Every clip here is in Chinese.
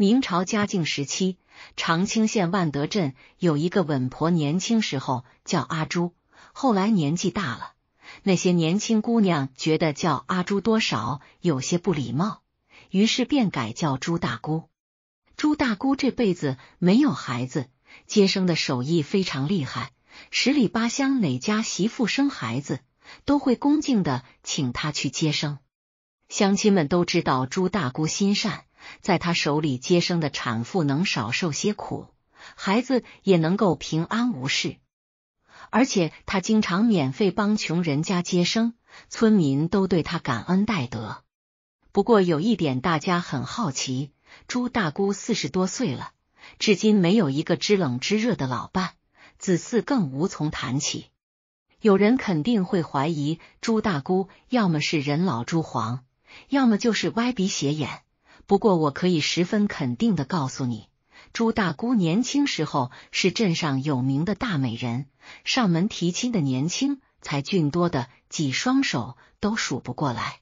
明朝嘉靖时期，长清县万德镇有一个稳婆，年轻时候叫阿朱，后来年纪大了，那些年轻姑娘觉得叫阿朱多少有些不礼貌，于是便改叫朱大姑。朱大姑这辈子没有孩子，接生的手艺非常厉害，十里八乡哪家媳妇生孩子，都会恭敬的请她去接生。乡亲们都知道朱大姑心善。在他手里接生的产妇能少受些苦，孩子也能够平安无事。而且他经常免费帮穷人家接生，村民都对他感恩戴德。不过有一点，大家很好奇：朱大姑四十多岁了，至今没有一个知冷知热的老伴，子嗣更无从谈起。有人肯定会怀疑朱大姑要么是人老珠黄，要么就是歪鼻斜眼。不过，我可以十分肯定的告诉你，朱大姑年轻时候是镇上有名的大美人，上门提亲的年轻才俊多的几双手都数不过来。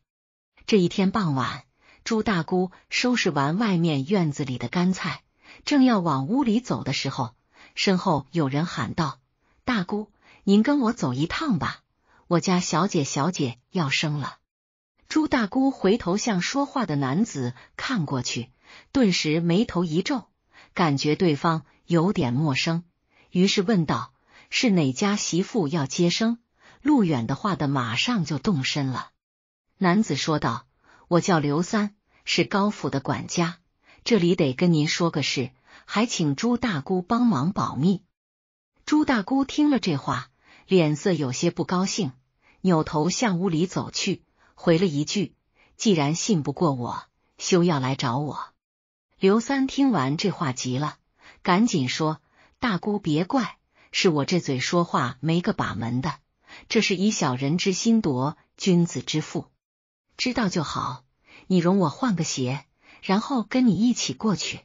这一天傍晚，朱大姑收拾完外面院子里的干菜，正要往屋里走的时候，身后有人喊道：“大姑，您跟我走一趟吧，我家小姐小姐要生了。”朱大姑回头向说话的男子看过去，顿时眉头一皱，感觉对方有点陌生，于是问道：“是哪家媳妇要接生？”陆远的话的马上就动身了。男子说道：“我叫刘三，是高府的管家。这里得跟您说个事，还请朱大姑帮忙保密。”朱大姑听了这话，脸色有些不高兴，扭头向屋里走去。回了一句：“既然信不过我，休要来找我。”刘三听完这话急了，赶紧说：“大姑别怪，是我这嘴说话没个把门的，这是以小人之心夺君子之腹。”知道就好，你容我换个鞋，然后跟你一起过去。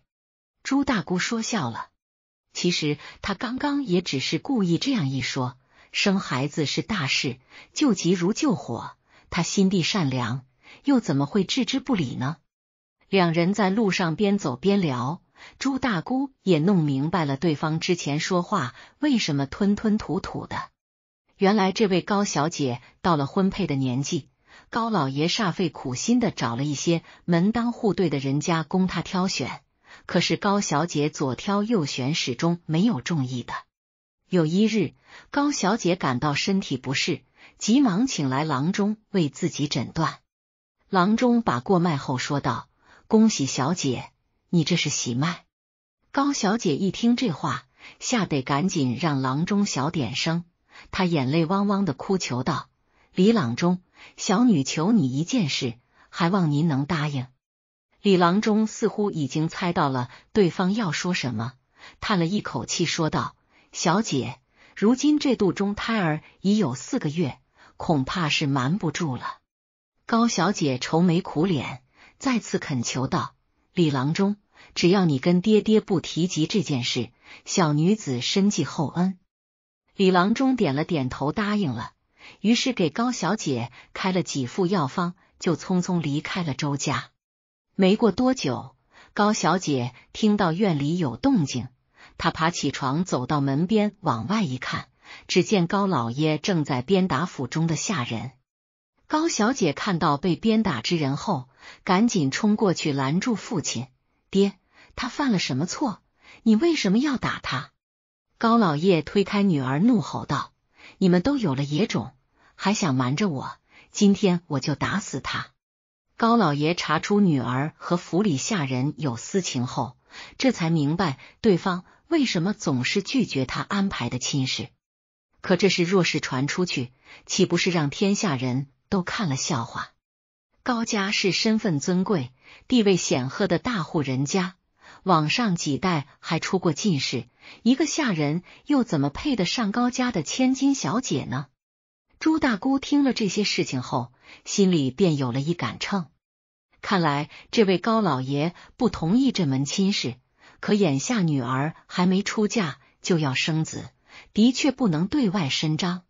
朱大姑说笑了，其实她刚刚也只是故意这样一说。生孩子是大事，救急如救火。他心地善良，又怎么会置之不理呢？两人在路上边走边聊，朱大姑也弄明白了对方之前说话为什么吞吞吐吐的。原来这位高小姐到了婚配的年纪，高老爷煞费苦心的找了一些门当户对的人家供她挑选，可是高小姐左挑右选，始终没有中意的。有一日，高小姐感到身体不适。急忙请来郎中为自己诊断，郎中把过脉后说道：“恭喜小姐，你这是喜脉。”高小姐一听这话，吓得赶紧让郎中小点声，她眼泪汪汪的哭求道：“李郎中，小女求你一件事，还望您能答应。”李郎中似乎已经猜到了对方要说什么，叹了一口气说道：“小姐，如今这肚中胎儿已有四个月。”恐怕是瞒不住了。高小姐愁眉苦脸，再次恳求道：“李郎中，只要你跟爹爹不提及这件事，小女子深记厚恩。”李郎中点了点头，答应了。于是给高小姐开了几副药方，就匆匆离开了周家。没过多久，高小姐听到院里有动静，她爬起床，走到门边往外一看。只见高老爷正在鞭打府中的下人，高小姐看到被鞭打之人后，赶紧冲过去拦住父亲：“爹，他犯了什么错？你为什么要打他？”高老爷推开女儿，怒吼道：“你们都有了野种，还想瞒着我？今天我就打死他！”高老爷查出女儿和府里下人有私情后，这才明白对方为什么总是拒绝他安排的亲事。可这事若是传出去，岂不是让天下人都看了笑话？高家是身份尊贵、地位显赫的大户人家，往上几代还出过进士，一个下人又怎么配得上高家的千金小姐呢？朱大姑听了这些事情后，心里便有了一杆秤。看来这位高老爷不同意这门亲事，可眼下女儿还没出嫁，就要生子。的确不能对外伸张。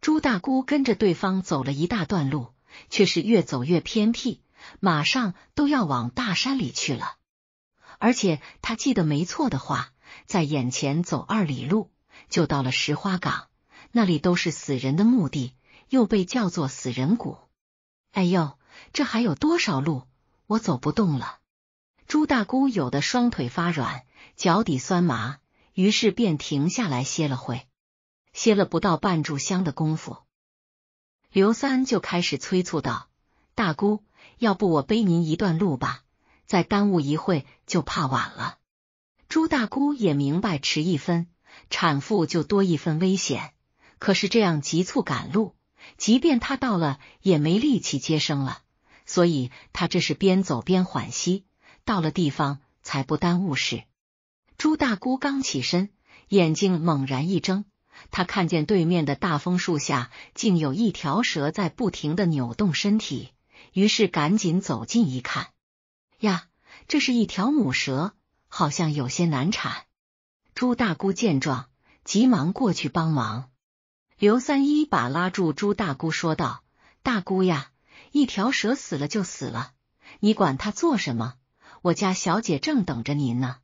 朱大姑跟着对方走了一大段路，却是越走越偏僻，马上都要往大山里去了。而且她记得没错的话，在眼前走二里路就到了石花岗，那里都是死人的墓地，又被叫做死人谷。哎呦，这还有多少路？我走不动了。朱大姑有的双腿发软，脚底酸麻。于是便停下来歇了会，歇了不到半炷香的功夫，刘三就开始催促道：“大姑，要不我背您一段路吧？再耽误一会就怕晚了。”朱大姑也明白，迟一分产妇就多一分危险。可是这样急促赶路，即便他到了也没力气接生了，所以他这是边走边缓息，到了地方才不耽误事。朱大姑刚起身，眼睛猛然一睁，她看见对面的大枫树下竟有一条蛇在不停的扭动身体，于是赶紧走近一看，呀，这是一条母蛇，好像有些难产。朱大姑见状，急忙过去帮忙。刘三一把拉住朱大姑说道：“大姑呀，一条蛇死了就死了，你管它做什么？我家小姐正等着您呢。”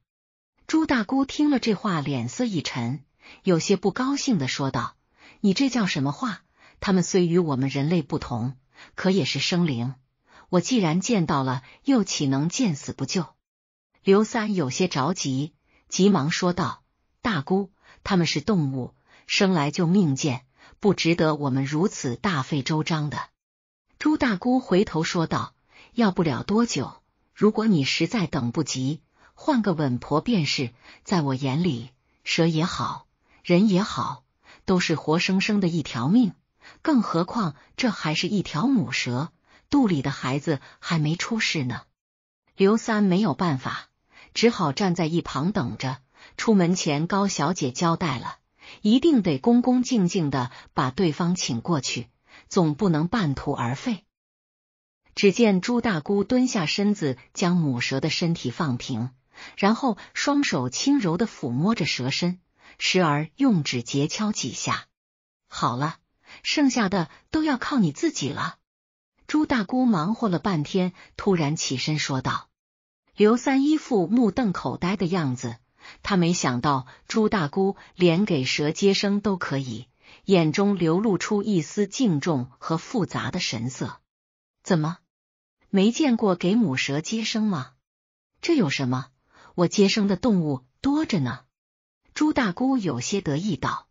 朱大姑听了这话，脸色一沉，有些不高兴的说道：“你这叫什么话？他们虽与我们人类不同，可也是生灵。我既然见到了，又岂能见死不救？”刘三有些着急，急忙说道：“大姑，他们是动物，生来就命贱，不值得我们如此大费周章的。”朱大姑回头说道：“要不了多久，如果你实在等不及。”换个稳婆便是，在我眼里，蛇也好，人也好，都是活生生的一条命，更何况这还是一条母蛇，肚里的孩子还没出世呢。刘三没有办法，只好站在一旁等着。出门前，高小姐交代了，一定得恭恭敬敬的把对方请过去，总不能半途而废。只见朱大姑蹲下身子，将母蛇的身体放平。然后双手轻柔的抚摸着蛇身，时而用指节敲几下。好了，剩下的都要靠你自己了。朱大姑忙活了半天，突然起身说道：“刘三一副目瞪口呆的样子，他没想到朱大姑连给蛇接生都可以，眼中流露出一丝敬重和复杂的神色。怎么，没见过给母蛇接生吗？这有什么？”我接生的动物多着呢，朱大姑有些得意道：“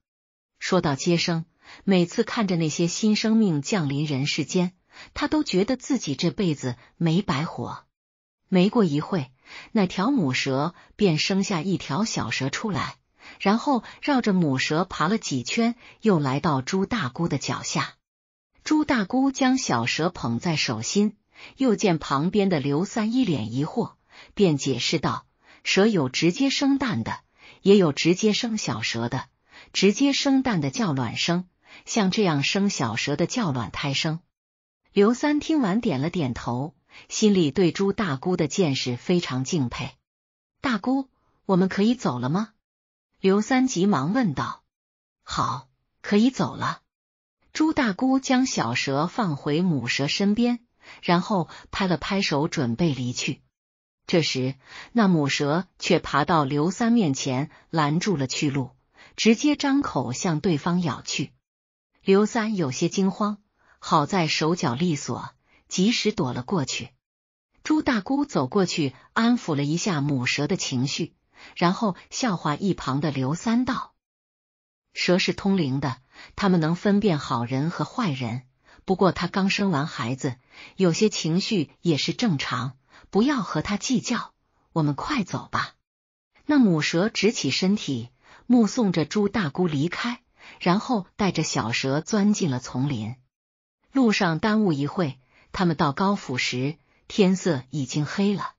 说到接生，每次看着那些新生命降临人世间，她都觉得自己这辈子没白活。”没过一会那条母蛇便生下一条小蛇出来，然后绕着母蛇爬了几圈，又来到朱大姑的脚下。朱大姑将小蛇捧在手心，又见旁边的刘三一脸疑惑，便解释道。蛇有直接生蛋的，也有直接生小蛇的。直接生蛋的叫卵生，像这样生小蛇的叫卵胎生。刘三听完点了点头，心里对朱大姑的见识非常敬佩。大姑，我们可以走了吗？刘三急忙问道。好，可以走了。朱大姑将小蛇放回母蛇身边，然后拍了拍手，准备离去。这时，那母蛇却爬到刘三面前，拦住了去路，直接张口向对方咬去。刘三有些惊慌，好在手脚利索，及时躲了过去。朱大姑走过去安抚了一下母蛇的情绪，然后笑话一旁的刘三道：“蛇是通灵的，他们能分辨好人和坏人。不过他刚生完孩子，有些情绪也是正常。”不要和他计较，我们快走吧。那母蛇直起身体，目送着朱大姑离开，然后带着小蛇钻进了丛林。路上耽误一会，他们到高府时，天色已经黑了。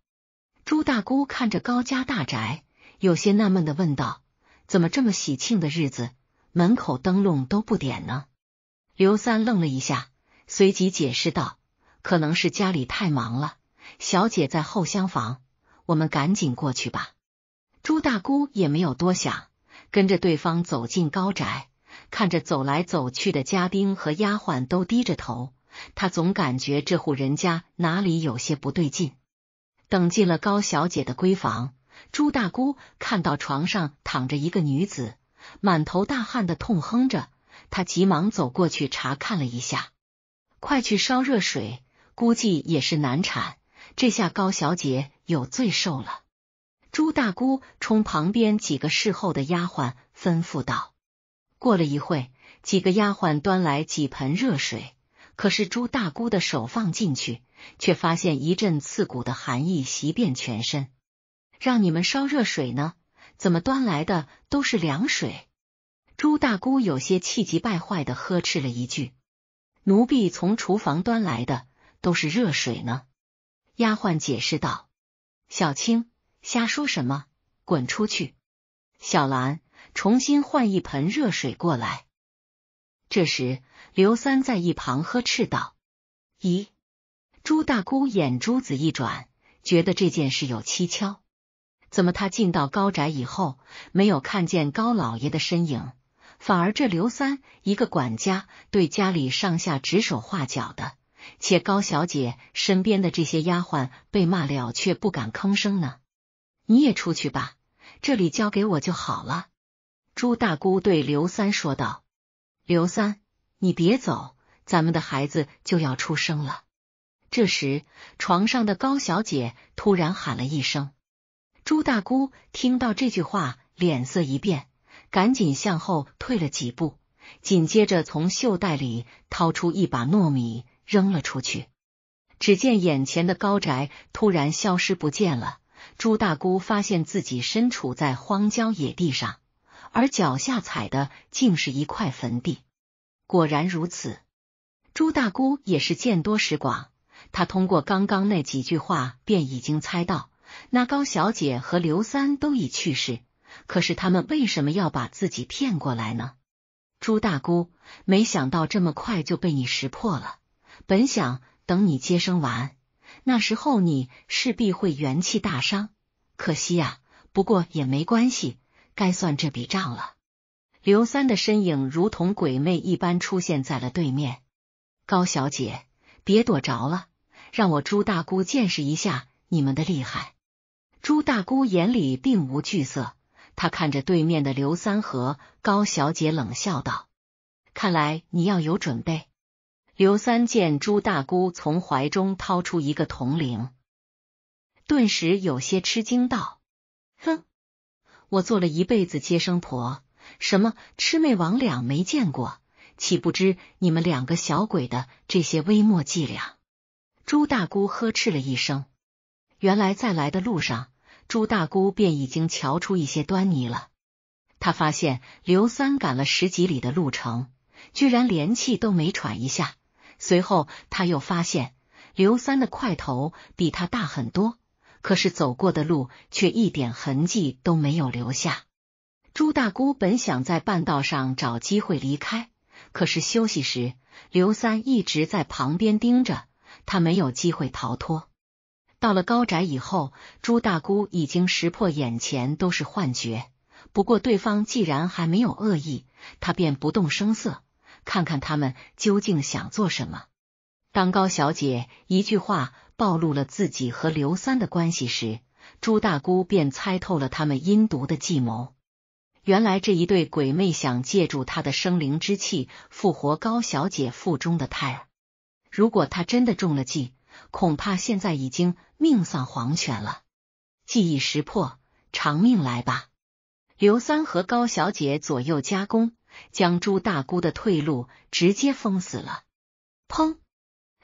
朱大姑看着高家大宅，有些纳闷的问道：“怎么这么喜庆的日子，门口灯笼都不点呢？”刘三愣了一下，随即解释道：“可能是家里太忙了。”小姐在后厢房，我们赶紧过去吧。朱大姑也没有多想，跟着对方走进高宅，看着走来走去的家丁和丫鬟都低着头，她总感觉这户人家哪里有些不对劲。等进了高小姐的闺房，朱大姑看到床上躺着一个女子，满头大汗的痛哼着，她急忙走过去查看了一下，快去烧热水，估计也是难产。这下高小姐有罪受了。朱大姑冲旁边几个侍候的丫鬟吩咐道：“过了一会，几个丫鬟端来几盆热水，可是朱大姑的手放进去，却发现一阵刺骨的寒意袭遍全身。让你们烧热水呢，怎么端来的都是凉水？”朱大姑有些气急败坏的呵斥了一句：“奴婢从厨房端来的都是热水呢。”丫鬟解释道：“小青，瞎说什么，滚出去！”小兰，重新换一盆热水过来。这时，刘三在一旁呵斥道：“咦？”朱大姑眼珠子一转，觉得这件事有蹊跷。怎么他进到高宅以后，没有看见高老爷的身影，反而这刘三一个管家对家里上下指手画脚的？且高小姐身边的这些丫鬟被骂了，却不敢吭声呢。你也出去吧，这里交给我就好了。”朱大姑对刘三说道。“刘三，你别走，咱们的孩子就要出生了。”这时，床上的高小姐突然喊了一声。朱大姑听到这句话，脸色一变，赶紧向后退了几步，紧接着从袖袋里掏出一把糯米。扔了出去，只见眼前的高宅突然消失不见了。朱大姑发现自己身处在荒郊野地上，而脚下踩的竟是一块坟地。果然如此，朱大姑也是见多识广，她通过刚刚那几句话便已经猜到那高小姐和刘三都已去世。可是他们为什么要把自己骗过来呢？朱大姑没想到这么快就被你识破了。本想等你接生完，那时候你势必会元气大伤。可惜呀，不过也没关系，该算这笔账了。刘三的身影如同鬼魅一般出现在了对面。高小姐，别躲着了，让我朱大姑见识一下你们的厉害。朱大姑眼里并无惧色，她看着对面的刘三和高小姐，冷笑道：“看来你要有准备。”刘三见朱大姑从怀中掏出一个铜铃，顿时有些吃惊，道：“哼，我做了一辈子接生婆，什么魑魅魍魉没见过，岂不知你们两个小鬼的这些微末伎俩？”朱大姑呵斥了一声。原来在来的路上，朱大姑便已经瞧出一些端倪了。他发现刘三赶了十几里的路程，居然连气都没喘一下。随后，他又发现刘三的块头比他大很多，可是走过的路却一点痕迹都没有留下。朱大姑本想在半道上找机会离开，可是休息时刘三一直在旁边盯着他，没有机会逃脱。到了高宅以后，朱大姑已经识破眼前都是幻觉，不过对方既然还没有恶意，他便不动声色。看看他们究竟想做什么。当高小姐一句话暴露了自己和刘三的关系时，朱大姑便猜透了他们阴毒的计谋。原来这一对鬼魅想借助她的生灵之气复活高小姐腹中的胎儿。如果他真的中了计，恐怕现在已经命丧黄泉了。计已识破，偿命来吧！刘三和高小姐左右夹攻。将朱大姑的退路直接封死了。砰！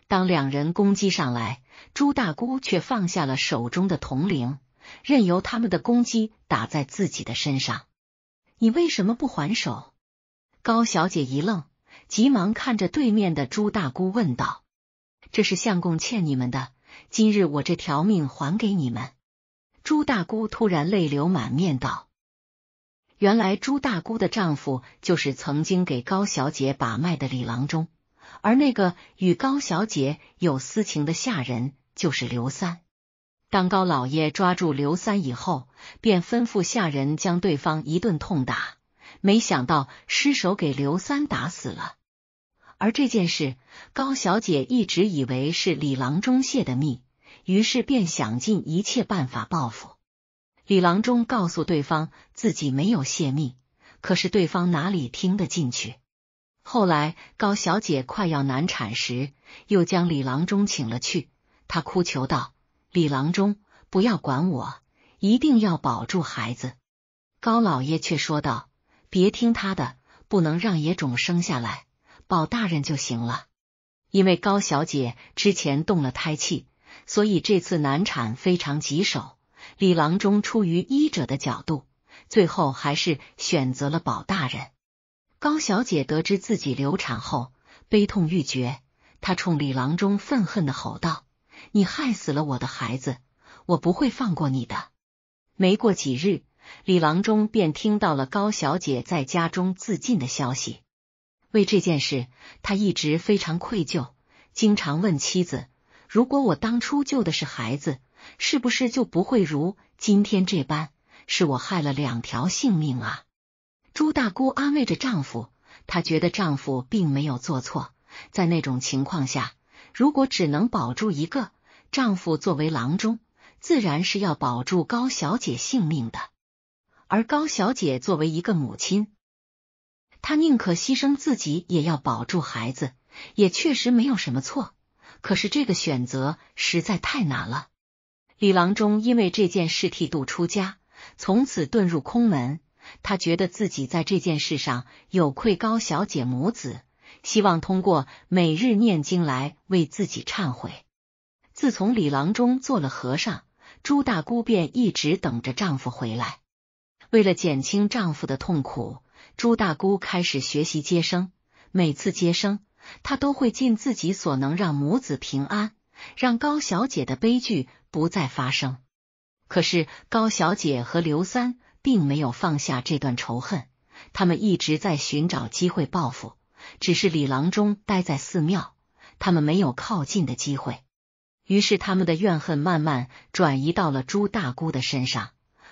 当两人攻击上来，朱大姑却放下了手中的铜铃，任由他们的攻击打在自己的身上。你为什么不还手？高小姐一愣，急忙看着对面的朱大姑问道：“这是相公欠你们的，今日我这条命还给你们。”朱大姑突然泪流满面道。原来朱大姑的丈夫就是曾经给高小姐把脉的李郎中，而那个与高小姐有私情的下人就是刘三。当高老爷抓住刘三以后，便吩咐下人将对方一顿痛打，没想到失手给刘三打死了。而这件事，高小姐一直以为是李郎中泄的密，于是便想尽一切办法报复。李郎中告诉对方自己没有泄密，可是对方哪里听得进去？后来高小姐快要难产时，又将李郎中请了去，她哭求道：“李郎中，不要管我，一定要保住孩子。”高老爷却说道：“别听他的，不能让野种生下来，保大人就行了。”因为高小姐之前动了胎气，所以这次难产非常棘手。李郎中出于医者的角度，最后还是选择了保大人。高小姐得知自己流产后，悲痛欲绝。她冲李郎中愤恨的吼道：“你害死了我的孩子，我不会放过你的！”没过几日，李郎中便听到了高小姐在家中自尽的消息。为这件事，他一直非常愧疚，经常问妻子：“如果我当初救的是孩子？”是不是就不会如今天这般？是我害了两条性命啊！朱大姑安慰着丈夫，她觉得丈夫并没有做错。在那种情况下，如果只能保住一个，丈夫作为郎中，自然是要保住高小姐性命的。而高小姐作为一个母亲，她宁可牺牲自己也要保住孩子，也确实没有什么错。可是这个选择实在太难了。李郎中因为这件事剃度出家，从此遁入空门。他觉得自己在这件事上有愧高小姐母子，希望通过每日念经来为自己忏悔。自从李郎中做了和尚，朱大姑便一直等着丈夫回来。为了减轻丈夫的痛苦，朱大姑开始学习接生。每次接生，她都会尽自己所能让母子平安。让高小姐的悲剧不再发生。可是高小姐和刘三并没有放下这段仇恨，他们一直在寻找机会报复。只是李郎中待在寺庙，他们没有靠近的机会。于是他们的怨恨慢慢转移到了朱大姑的身上。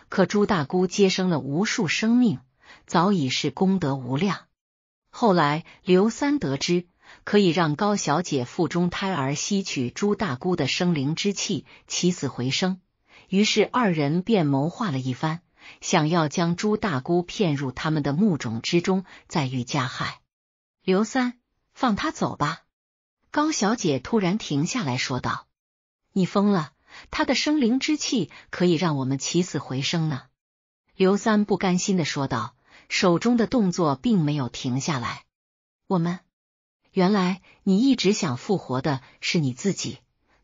可朱大姑接生了无数生命，早已是功德无量。后来刘三得知。可以让高小姐腹中胎儿吸取朱大姑的生灵之气，起死回生。于是二人便谋划了一番，想要将朱大姑骗入他们的墓冢之中，再遇加害。刘三，放他走吧。高小姐突然停下来说道：“你疯了！他的生灵之气可以让我们起死回生呢。”刘三不甘心的说道，手中的动作并没有停下来。我们。原来你一直想复活的是你自己，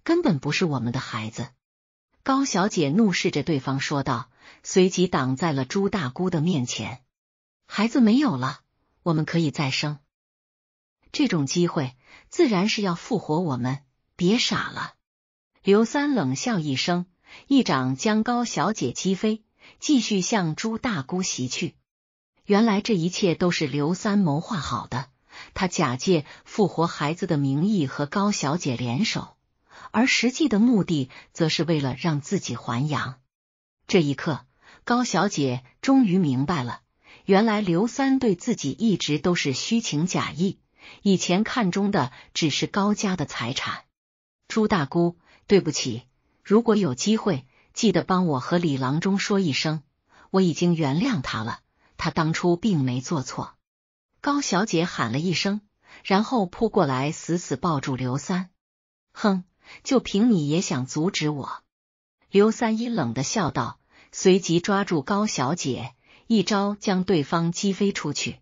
根本不是我们的孩子。高小姐怒视着对方说道，随即挡在了朱大姑的面前。孩子没有了，我们可以再生。这种机会自然是要复活我们，别傻了！刘三冷笑一声，一掌将高小姐击飞，继续向朱大姑袭去。原来这一切都是刘三谋划好的。他假借复活孩子的名义和高小姐联手，而实际的目的则是为了让自己还阳。这一刻，高小姐终于明白了，原来刘三对自己一直都是虚情假意，以前看中的只是高家的财产。朱大姑，对不起，如果有机会，记得帮我和李郎中说一声，我已经原谅他了，他当初并没做错。高小姐喊了一声，然后扑过来，死死抱住刘三。哼，就凭你也想阻止我？刘三阴冷的笑道，随即抓住高小姐，一招将对方击飞出去。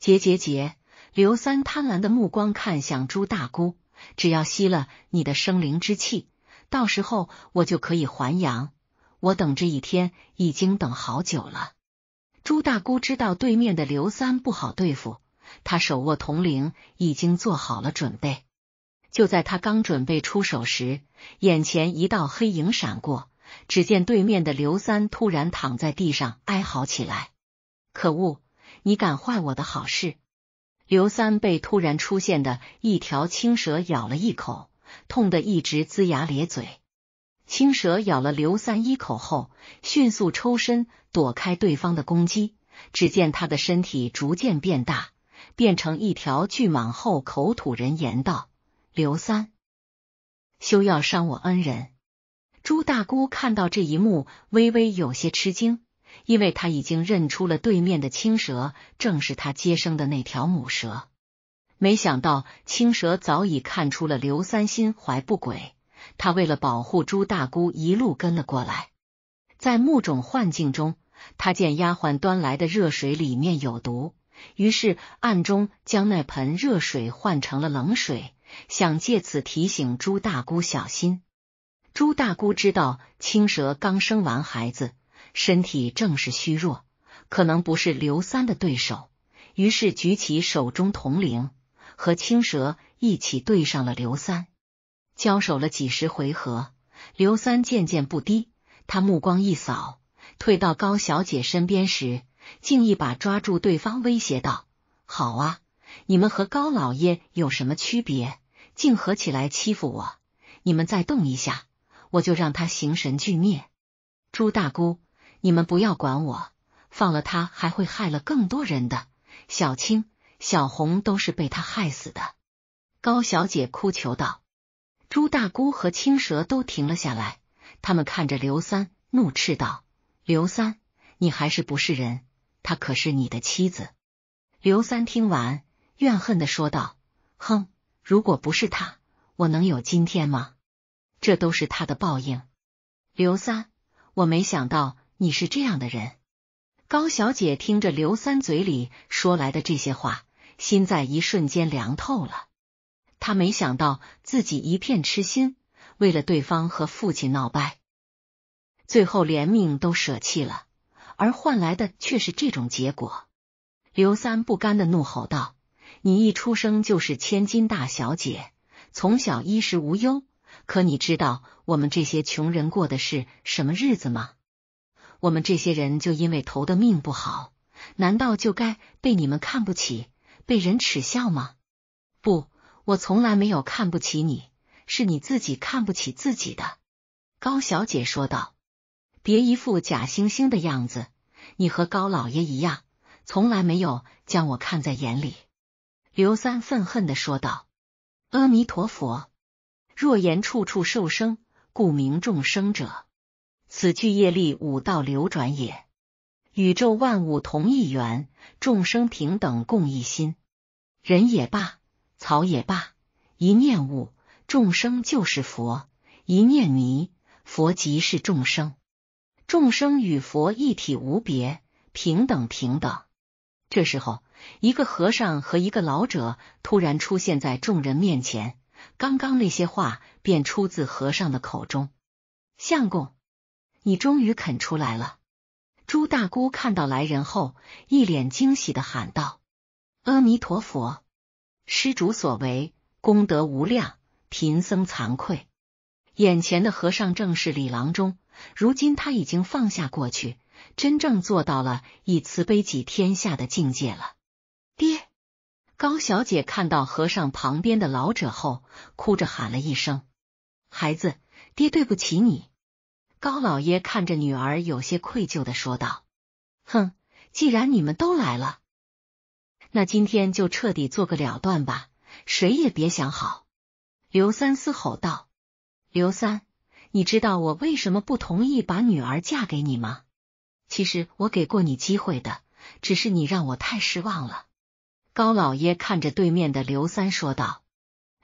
结结结！刘三贪婪的目光看向朱大姑，只要吸了你的生灵之气，到时候我就可以还阳。我等这一天已经等好久了。朱大姑知道对面的刘三不好对付，他手握铜铃，已经做好了准备。就在他刚准备出手时，眼前一道黑影闪过，只见对面的刘三突然躺在地上哀嚎起来。可恶，你敢坏我的好事！刘三被突然出现的一条青蛇咬了一口，痛得一直龇牙咧嘴。青蛇咬了刘三一口后，迅速抽身躲开对方的攻击。只见他的身体逐渐变大，变成一条巨蟒后，口吐人言道：“刘三，休要伤我恩人！”朱大姑看到这一幕，微微有些吃惊，因为他已经认出了对面的青蛇正是他接生的那条母蛇。没想到青蛇早已看出了刘三心怀不轨。他为了保护朱大姑，一路跟了过来。在木种幻境中，他见丫鬟端来的热水里面有毒，于是暗中将那盆热水换成了冷水，想借此提醒朱大姑小心。朱大姑知道青蛇刚生完孩子，身体正是虚弱，可能不是刘三的对手，于是举起手中铜铃，和青蛇一起对上了刘三。交手了几十回合，刘三渐渐不低。他目光一扫，退到高小姐身边时，竟一把抓住对方，威胁道：“好啊，你们和高老爷有什么区别？竟合起来欺负我！你们再动一下，我就让他形神俱灭。”朱大姑，你们不要管我，放了他，还会害了更多人。的小青、小红都是被他害死的。高小姐哭求道。朱大姑和青蛇都停了下来，他们看着刘三，怒斥道：“刘三，你还是不是人？她可是你的妻子。”刘三听完，怨恨的说道：“哼，如果不是她，我能有今天吗？这都是她的报应。”刘三，我没想到你是这样的人。高小姐听着刘三嘴里说来的这些话，心在一瞬间凉透了。他没想到自己一片痴心，为了对方和父亲闹掰，最后连命都舍弃了，而换来的却是这种结果。刘三不甘的怒吼道：“你一出生就是千金大小姐，从小衣食无忧，可你知道我们这些穷人过的是什么日子吗？我们这些人就因为投的命不好，难道就该被你们看不起，被人耻笑吗？不！”我从来没有看不起你，是你自己看不起自己的。”高小姐说道，“别一副假惺惺的样子，你和高老爷一样，从来没有将我看在眼里。”刘三愤恨的说道，“阿弥陀佛，若言处处受生，故名众生者，此具业力五道流转也。宇宙万物同一源，众生平等共一心，人也罢。”草也罢，一念悟，众生就是佛；一念迷，佛即是众生。众生与佛一体无别，平等平等。这时候，一个和尚和一个老者突然出现在众人面前。刚刚那些话便出自和尚的口中：“相公，你终于肯出来了。”朱大姑看到来人后，一脸惊喜的喊道：“阿弥陀佛！”施主所为，功德无量。贫僧惭愧。眼前的和尚正是李郎中，如今他已经放下过去，真正做到了以慈悲济天下的境界了。爹，高小姐看到和尚旁边的老者后，哭着喊了一声：“孩子，爹，对不起你。”高老爷看着女儿，有些愧疚的说道：“哼，既然你们都来了。”那今天就彻底做个了断吧，谁也别想好！刘三思吼道：“刘三，你知道我为什么不同意把女儿嫁给你吗？其实我给过你机会的，只是你让我太失望了。”高老爷看着对面的刘三说道。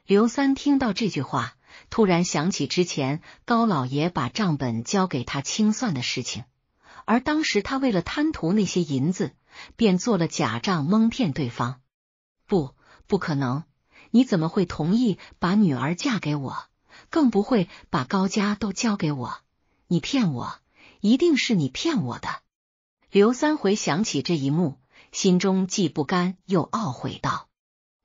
刘三听到这句话，突然想起之前高老爷把账本交给他清算的事情，而当时他为了贪图那些银子。便做了假账蒙骗对方，不不可能！你怎么会同意把女儿嫁给我，更不会把高家都交给我？你骗我，一定是你骗我的！刘三回想起这一幕，心中既不甘又懊悔道：“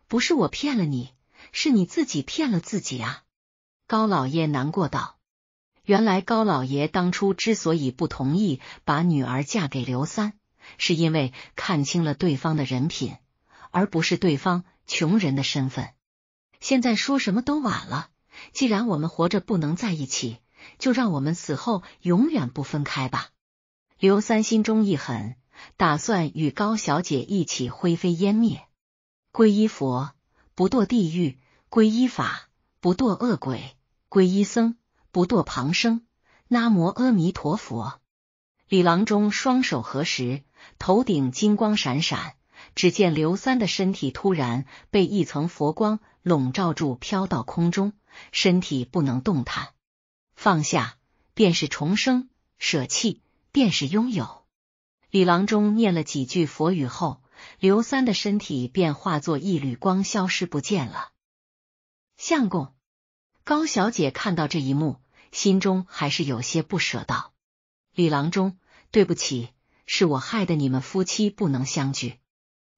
不是我骗了你，是你自己骗了自己啊！”高老爷难过道：“原来高老爷当初之所以不同意把女儿嫁给刘三。”是因为看清了对方的人品，而不是对方穷人的身份。现在说什么都晚了。既然我们活着不能在一起，就让我们死后永远不分开吧。刘三心中一狠，打算与高小姐一起灰飞烟灭。皈依佛，不堕地狱；皈依法，不堕恶鬼；皈依僧，不堕旁生。南无阿弥陀佛。李郎中双手合十。头顶金光闪闪，只见刘三的身体突然被一层佛光笼罩住，飘到空中，身体不能动弹。放下便是重生，舍弃便是拥有。李郎中念了几句佛语后，刘三的身体便化作一缕光，消失不见了。相公，高小姐看到这一幕，心中还是有些不舍，道：“李郎中，对不起。”是我害得你们夫妻不能相聚。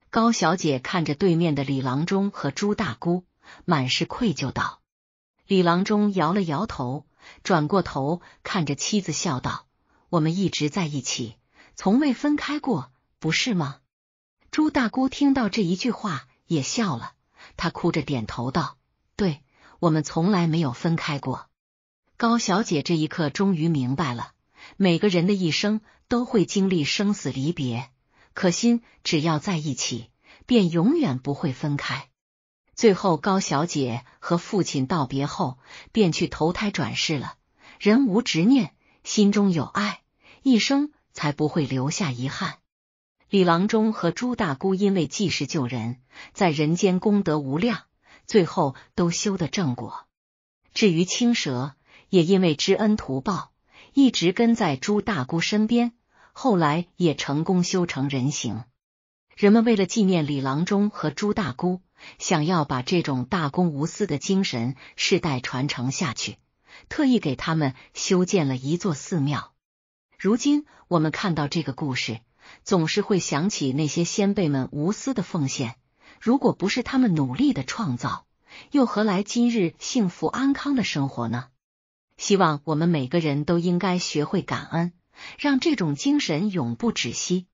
高小姐看着对面的李郎中和朱大姑，满是愧疚道：“李郎中摇了摇头，转过头看着妻子笑道：‘我们一直在一起，从未分开过，不是吗？’”朱大姑听到这一句话也笑了，她哭着点头道：“对我们从来没有分开过。”高小姐这一刻终于明白了。每个人的一生都会经历生死离别，可心只要在一起，便永远不会分开。最后，高小姐和父亲道别后，便去投胎转世了。人无执念，心中有爱，一生才不会留下遗憾。李郎中和朱大姑因为济世救人，在人间功德无量，最后都修得正果。至于青蛇，也因为知恩图报。一直跟在朱大姑身边，后来也成功修成人形。人们为了纪念李郎中和朱大姑，想要把这种大公无私的精神世代传承下去，特意给他们修建了一座寺庙。如今我们看到这个故事，总是会想起那些先辈们无私的奉献。如果不是他们努力的创造，又何来今日幸福安康的生活呢？希望我们每个人都应该学会感恩，让这种精神永不止息。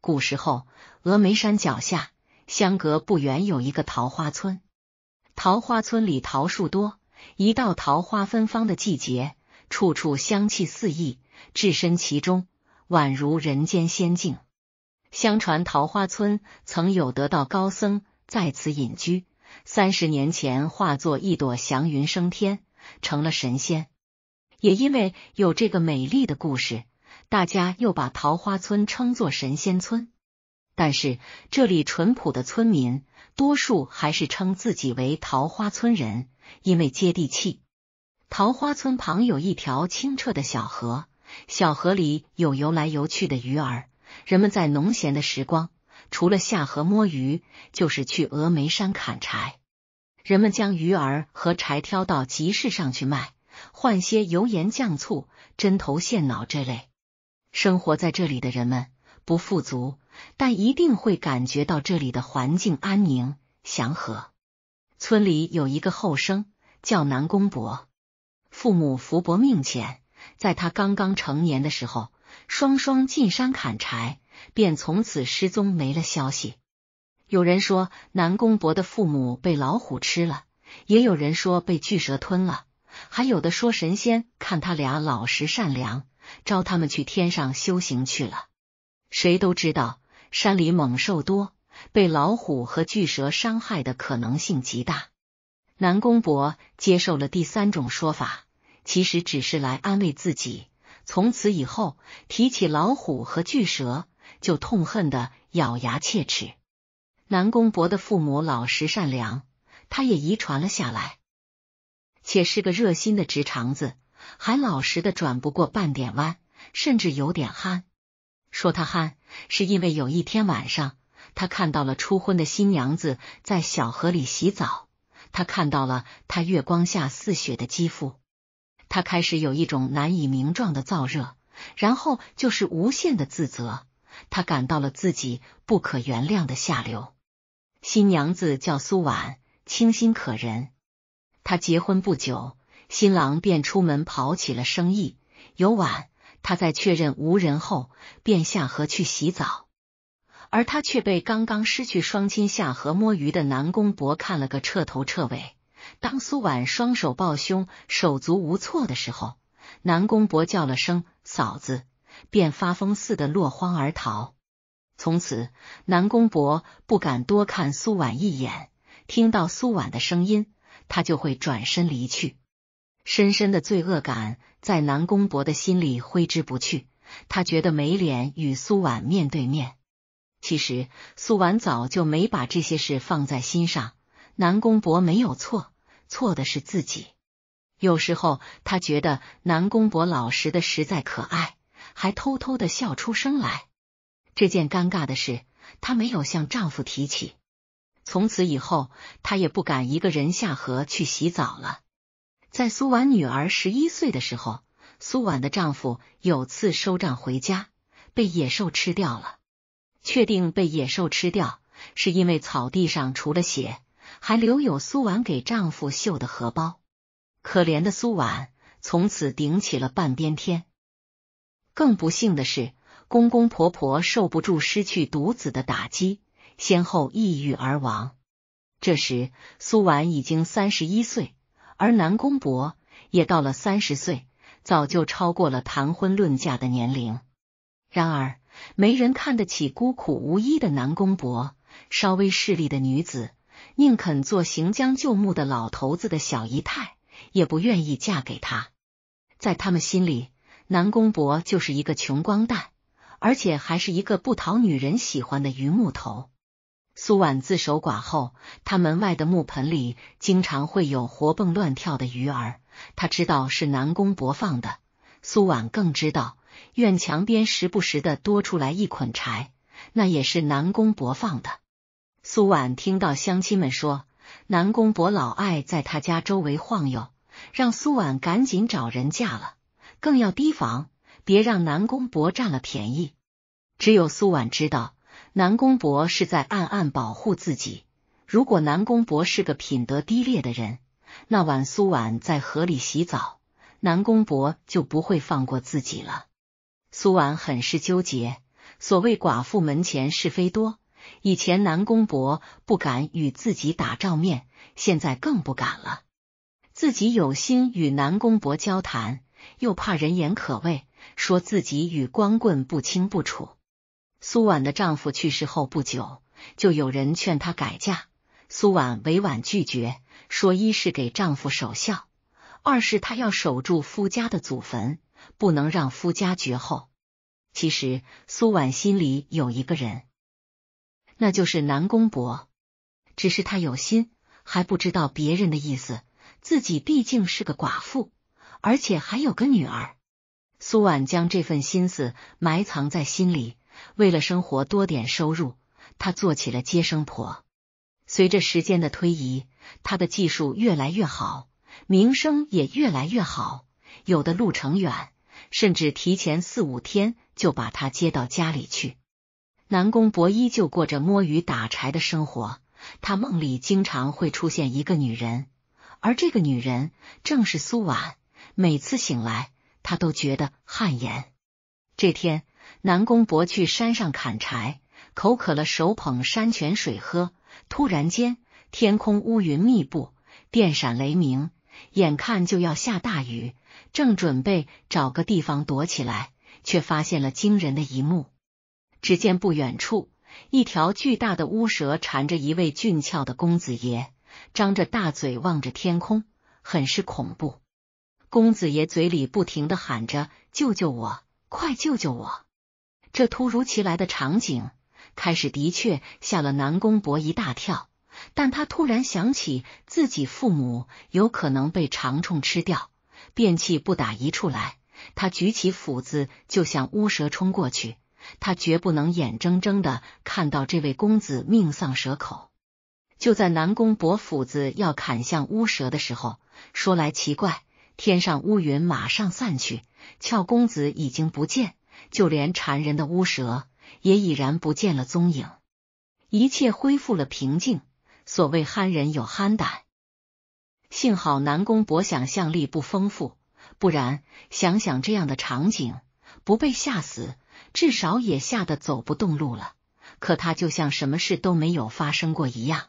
古时候，峨眉山脚下相隔不远有一个桃花村，桃花村里桃树多，一到桃花芬芳的季节，处处香气四溢，置身其中，宛如人间仙境。相传桃花村曾有得道高僧在此隐居，三十年前化作一朵祥云升天。成了神仙，也因为有这个美丽的故事，大家又把桃花村称作神仙村。但是这里淳朴的村民多数还是称自己为桃花村人，因为接地气。桃花村旁有一条清澈的小河，小河里有游来游去的鱼儿。人们在农闲的时光，除了下河摸鱼，就是去峨眉山砍柴。人们将鱼儿和柴挑到集市上去卖，换些油盐酱醋、针头线脑这类。生活在这里的人们不富足，但一定会感觉到这里的环境安宁祥和。村里有一个后生叫南宫博，父母福薄命浅，在他刚刚成年的时候，双双进山砍柴，便从此失踪没了消息。有人说南宫博的父母被老虎吃了，也有人说被巨蛇吞了，还有的说神仙看他俩老实善良，招他们去天上修行去了。谁都知道山里猛兽多，被老虎和巨蛇伤害的可能性极大。南宫博接受了第三种说法，其实只是来安慰自己。从此以后提起老虎和巨蛇，就痛恨的咬牙切齿。南宫博的父母老实善良，他也遗传了下来，且是个热心的直肠子，还老实的转不过半点弯，甚至有点憨。说他憨，是因为有一天晚上，他看到了初婚的新娘子在小河里洗澡，他看到了她月光下似雪的肌肤，他开始有一种难以名状的燥热，然后就是无限的自责，他感到了自己不可原谅的下流。新娘子叫苏婉，清新可人。她结婚不久，新郎便出门跑起了生意。有晚，她在确认无人后，便下河去洗澡，而她却被刚刚失去双亲下河摸鱼的南宫博看了个彻头彻尾。当苏婉双手抱胸，手足无措的时候，南宫博叫了声嫂子，便发疯似的落荒而逃。从此，南宫博不敢多看苏婉一眼。听到苏婉的声音，他就会转身离去。深深的罪恶感在南宫博的心里挥之不去，他觉得没脸与苏婉面对面。其实，苏婉早就没把这些事放在心上。南宫博没有错，错的是自己。有时候，他觉得南宫博老实的实在可爱，还偷偷的笑出声来。这件尴尬的事，她没有向丈夫提起。从此以后，她也不敢一个人下河去洗澡了。在苏婉女儿十一岁的时候，苏婉的丈夫有次收账回家，被野兽吃掉了。确定被野兽吃掉，是因为草地上除了血，还留有苏婉给丈夫绣的荷包。可怜的苏婉，从此顶起了半边天。更不幸的是。公公婆婆受不住失去独子的打击，先后抑郁而亡。这时，苏婉已经三十一岁，而南宫博也到了三十岁，早就超过了谈婚论嫁的年龄。然而，没人看得起孤苦无依的南宫博，稍微势力的女子宁肯做行将就木的老头子的小姨太，也不愿意嫁给他。在他们心里，南宫博就是一个穷光蛋。而且还是一个不讨女人喜欢的榆木头。苏婉自守寡后，他门外的木盆里经常会有活蹦乱跳的鱼儿，他知道是南宫博放的。苏婉更知道，院墙边时不时的多出来一捆柴，那也是南宫博放的。苏婉听到乡亲们说，南宫博老爱在他家周围晃悠，让苏婉赶紧找人嫁了，更要提防。别让南宫博占了便宜。只有苏婉知道，南宫博是在暗暗保护自己。如果南宫博是个品德低劣的人，那晚苏婉在河里洗澡，南宫博就不会放过自己了。苏婉很是纠结。所谓寡妇门前是非多，以前南宫博不敢与自己打照面，现在更不敢了。自己有心与南宫博交谈，又怕人言可畏。说自己与光棍不清不楚。苏婉的丈夫去世后不久，就有人劝她改嫁。苏婉委婉拒绝，说一是给丈夫守孝，二是她要守住夫家的祖坟，不能让夫家绝后。其实苏婉心里有一个人，那就是南宫博，只是她有心还不知道别人的意思。自己毕竟是个寡妇，而且还有个女儿。苏婉将这份心思埋藏在心里，为了生活多点收入，她做起了接生婆。随着时间的推移，她的技术越来越好，名声也越来越好。有的路程远，甚至提前四五天就把她接到家里去。南宫博依旧过着摸鱼打柴的生活，他梦里经常会出现一个女人，而这个女人正是苏婉。每次醒来。他都觉得汗颜。这天，南宫博去山上砍柴，口渴了，手捧山泉水喝。突然间，天空乌云密布，电闪雷鸣，眼看就要下大雨。正准备找个地方躲起来，却发现了惊人的一幕。只见不远处，一条巨大的乌蛇缠着一位俊俏的公子爷，张着大嘴望着天空，很是恐怖。公子爷嘴里不停的喊着：“救救我，快救救我！”这突如其来的场景开始的确吓了南宫博一大跳，但他突然想起自己父母有可能被长虫吃掉，便气不打一处来。他举起斧子就向乌蛇冲过去，他绝不能眼睁睁的看到这位公子命丧蛇口。就在南宫博斧子要砍向乌蛇的时候，说来奇怪。天上乌云马上散去，俏公子已经不见，就连缠人的乌蛇也已然不见了踪影，一切恢复了平静。所谓憨人有憨胆，幸好南宫博想象力不丰富，不然想想这样的场景，不被吓死，至少也吓得走不动路了。可他就像什么事都没有发生过一样。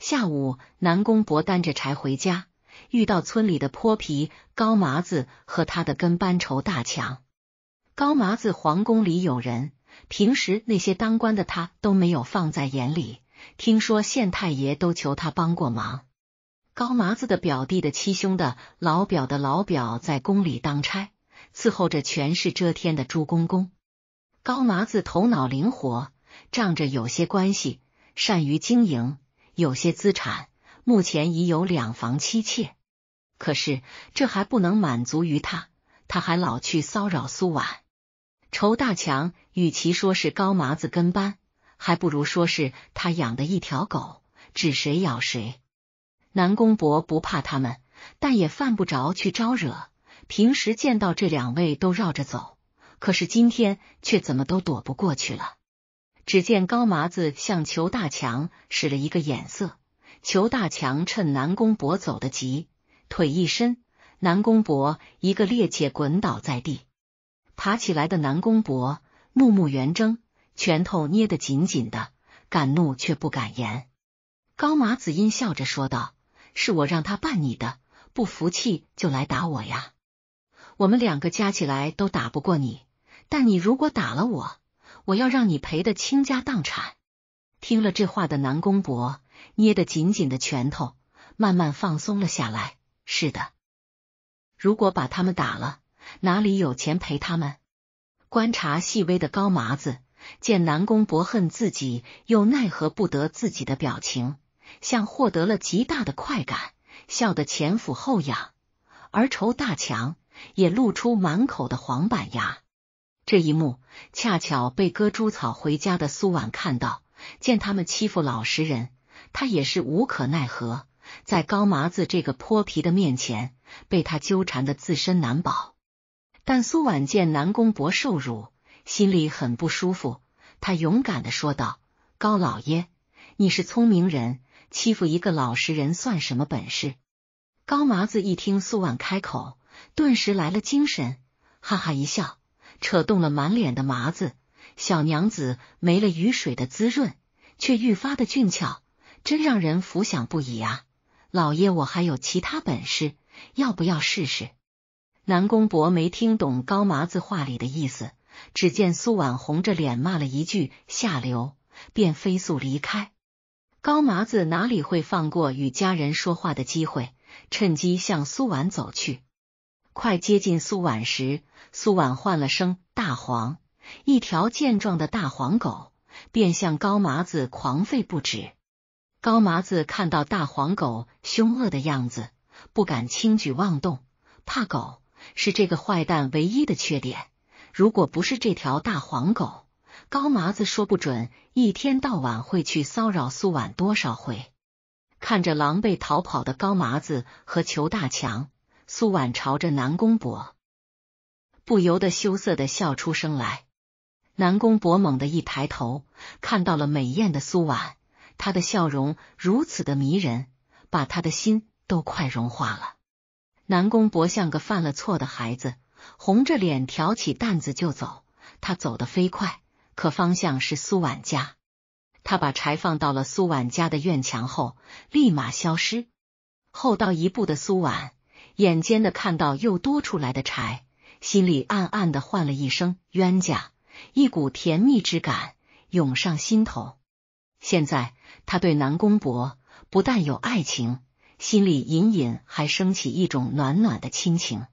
下午，南宫博担着柴回家。遇到村里的泼皮高麻子和他的跟班仇大强。高麻子皇宫里有人，平时那些当官的他都没有放在眼里。听说县太爷都求他帮过忙。高麻子的表弟的七兄的老表的老表在宫里当差，伺候着权势遮天的朱公公。高麻子头脑灵活，仗着有些关系，善于经营，有些资产。目前已有两房妻妾，可是这还不能满足于他，他还老去骚扰苏婉。仇大强与其说是高麻子跟班，还不如说是他养的一条狗，指谁咬谁。南宫伯不怕他们，但也犯不着去招惹。平时见到这两位都绕着走，可是今天却怎么都躲不过去了。只见高麻子向裘大强使了一个眼色。裘大强趁南宫博走得急，腿一伸，南宫博一个趔趄滚倒在地。爬起来的南宫博目目圆睁，拳头捏得紧紧的，敢怒却不敢言。高麻子阴笑着说道：“是我让他办你的，不服气就来打我呀！我们两个加起来都打不过你，但你如果打了我，我要让你赔的倾家荡产。”听了这话的南宫博。捏得紧紧的拳头慢慢放松了下来。是的，如果把他们打了，哪里有钱赔他们？观察细微的高麻子见南宫博恨自己又奈何不得自己的表情，像获得了极大的快感，笑得前俯后仰；而仇大强也露出满口的黄板牙。这一幕恰巧被割猪草回家的苏婉看到，见他们欺负老实人。他也是无可奈何，在高麻子这个泼皮的面前被他纠缠的自身难保。但苏婉见南宫博受辱，心里很不舒服。他勇敢的说道：“高老爷，你是聪明人，欺负一个老实人算什么本事？”高麻子一听苏婉开口，顿时来了精神，哈哈一笑，扯动了满脸的麻子。小娘子没了雨水的滋润，却愈发的俊俏。真让人浮想不已啊！老爷，我还有其他本事，要不要试试？南宫博没听懂高麻子话里的意思，只见苏婉红着脸骂了一句“下流”，便飞速离开。高麻子哪里会放过与家人说话的机会，趁机向苏婉走去。快接近苏婉时，苏婉唤了声“大黄”，一条健壮的大黄狗便向高麻子狂吠不止。高麻子看到大黄狗凶恶的样子，不敢轻举妄动，怕狗是这个坏蛋唯一的缺点。如果不是这条大黄狗，高麻子说不准一天到晚会去骚扰苏婉多少回。看着狼狈逃跑的高麻子和裘大强，苏婉朝着南宫博不由得羞涩的笑出声来。南宫博猛地一抬头，看到了美艳的苏婉。他的笑容如此的迷人，把他的心都快融化了。南宫博像个犯了错的孩子，红着脸挑起担子就走。他走得飞快，可方向是苏婉家。他把柴放到了苏婉家的院墙后，立马消失。后到一步的苏婉眼尖的看到又多出来的柴，心里暗暗的唤了一声“冤家”，一股甜蜜之感涌上心头。现在。他对南宫博不但有爱情，心里隐隐还升起一种暖暖的亲情。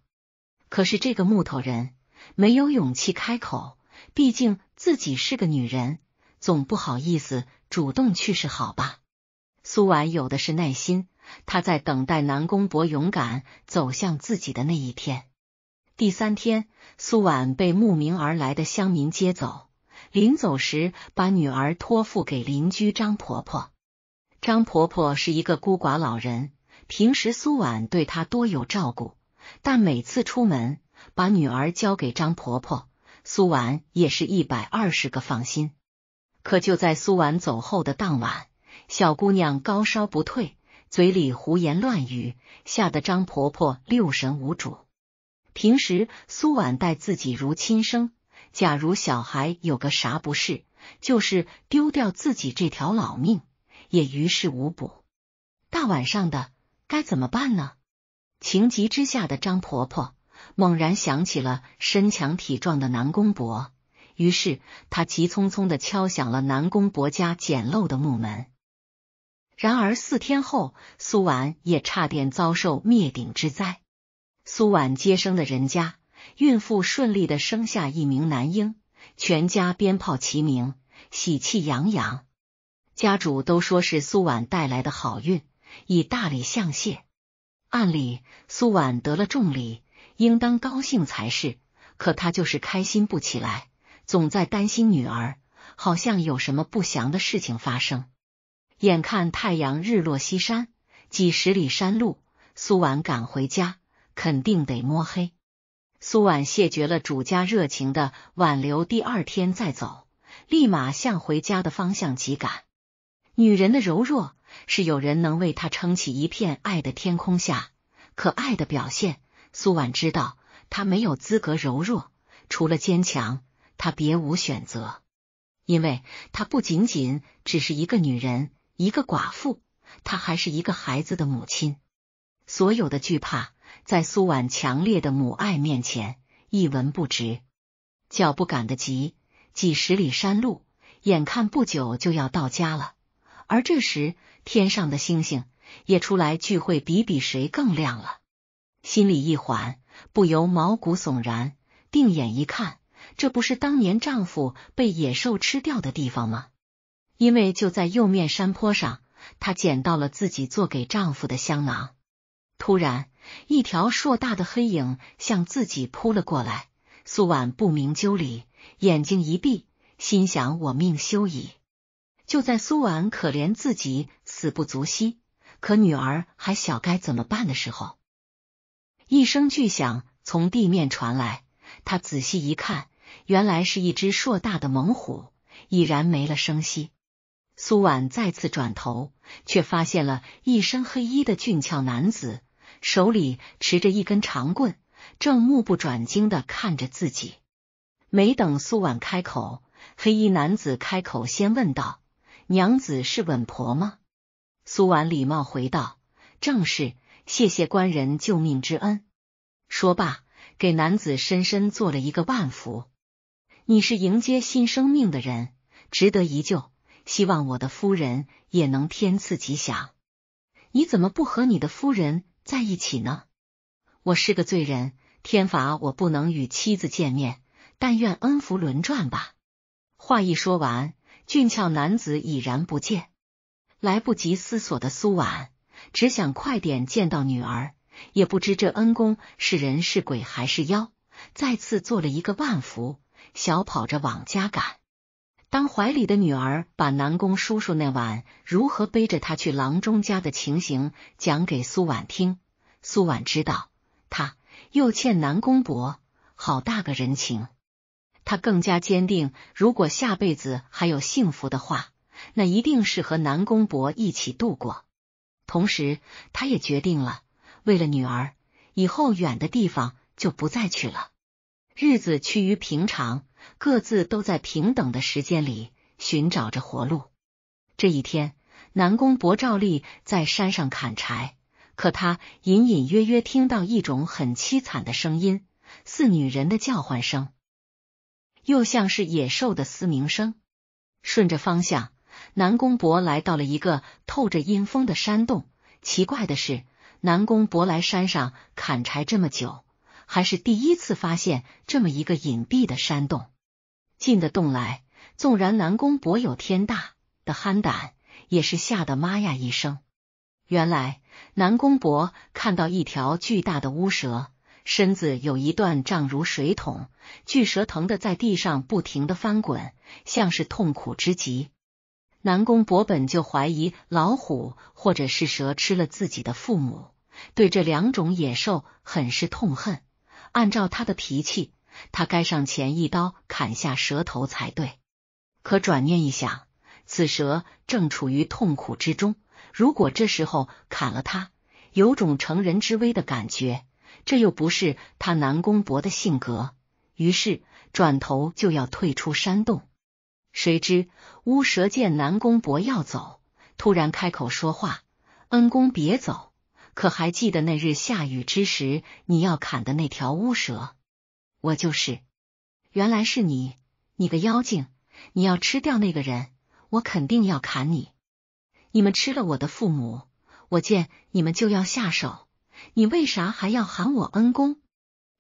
可是这个木头人没有勇气开口，毕竟自己是个女人，总不好意思主动去示好吧。苏婉有的是耐心，她在等待南宫博勇敢走向自己的那一天。第三天，苏婉被慕名而来的乡民接走。临走时，把女儿托付给邻居张婆婆。张婆婆是一个孤寡老人，平时苏婉对她多有照顾，但每次出门把女儿交给张婆婆，苏婉也是一百二十个放心。可就在苏婉走后的当晚，小姑娘高烧不退，嘴里胡言乱语，吓得张婆婆六神无主。平时苏婉待自己如亲生。假如小孩有个啥不适，就是丢掉自己这条老命也于事无补。大晚上的该怎么办呢？情急之下的张婆婆猛然想起了身强体壮的南宫伯，于是她急匆匆的敲响了南宫伯家简陋的木门。然而四天后，苏婉也差点遭受灭顶之灾。苏婉接生的人家。孕妇顺利的生下一名男婴，全家鞭炮齐鸣，喜气洋洋。家主都说是苏婉带来的好运，以大礼相谢。按理苏婉得了重礼，应当高兴才是，可她就是开心不起来，总在担心女儿，好像有什么不祥的事情发生。眼看太阳日落西山，几十里山路，苏婉赶回家，肯定得摸黑。苏婉谢绝了主家热情的挽留，第二天再走，立马向回家的方向急赶。女人的柔弱是有人能为她撑起一片爱的天空下，可爱的表现。苏婉知道她没有资格柔弱，除了坚强，她别无选择。因为她不仅仅只是一个女人，一个寡妇，她还是一个孩子的母亲。所有的惧怕。在苏婉强烈的母爱面前，一文不值。脚步赶得急，几十里山路，眼看不久就要到家了。而这时，天上的星星也出来聚会，比比谁更亮了。心里一缓，不由毛骨悚然。定眼一看，这不是当年丈夫被野兽吃掉的地方吗？因为就在右面山坡上，她捡到了自己做给丈夫的香囊。突然。一条硕大的黑影向自己扑了过来，苏婉不明就里，眼睛一闭，心想我命休矣。就在苏婉可怜自己死不足惜，可女儿还小该怎么办的时候，一声巨响从地面传来。他仔细一看，原来是一只硕大的猛虎，已然没了声息。苏婉再次转头，却发现了一身黑衣的俊俏男子。手里持着一根长棍，正目不转睛的看着自己。没等苏婉开口，黑衣男子开口先问道：“娘子是稳婆吗？”苏婉礼貌回道：“正是，谢谢官人救命之恩。”说罢，给男子深深做了一个万福。你是迎接新生命的人，值得一救。希望我的夫人也能天赐吉祥。你怎么不和你的夫人？在一起呢，我是个罪人，天罚我不能与妻子见面，但愿恩福轮转吧。话一说完，俊俏男子已然不见，来不及思索的苏婉只想快点见到女儿，也不知这恩公是人是鬼还是妖，再次做了一个万福，小跑着往家赶。当怀里的女儿把南宫叔叔那晚如何背着他去郎中家的情形讲给苏婉听，苏婉知道他又欠南宫伯好大个人情，他更加坚定，如果下辈子还有幸福的话，那一定是和南宫伯一起度过。同时，他也决定了，为了女儿，以后远的地方就不再去了，日子趋于平常。各自都在平等的时间里寻找着活路。这一天，南宫博照例在山上砍柴，可他隐隐约约听到一种很凄惨的声音，似女人的叫唤声，又像是野兽的嘶鸣声。顺着方向，南宫博来到了一个透着阴风的山洞。奇怪的是，南宫博来山上砍柴这么久。还是第一次发现这么一个隐蔽的山洞，进的洞来，纵然南宫博有天大的憨胆，也是吓得妈呀一声。原来南宫博看到一条巨大的乌蛇，身子有一段胀如水桶，巨蛇疼的在地上不停的翻滚，像是痛苦之极。南宫博本就怀疑老虎或者是蛇吃了自己的父母，对这两种野兽很是痛恨。按照他的脾气，他该上前一刀砍下蛇头才对。可转念一想，此蛇正处于痛苦之中，如果这时候砍了他，有种乘人之危的感觉。这又不是他南宫博的性格，于是转头就要退出山洞。谁知乌蛇见南宫博要走，突然开口说话：“恩公，别走。”可还记得那日下雨之时，你要砍的那条乌蛇？我就是，原来是你！你个妖精！你要吃掉那个人，我肯定要砍你！你们吃了我的父母，我见你们就要下手！你为啥还要喊我恩公？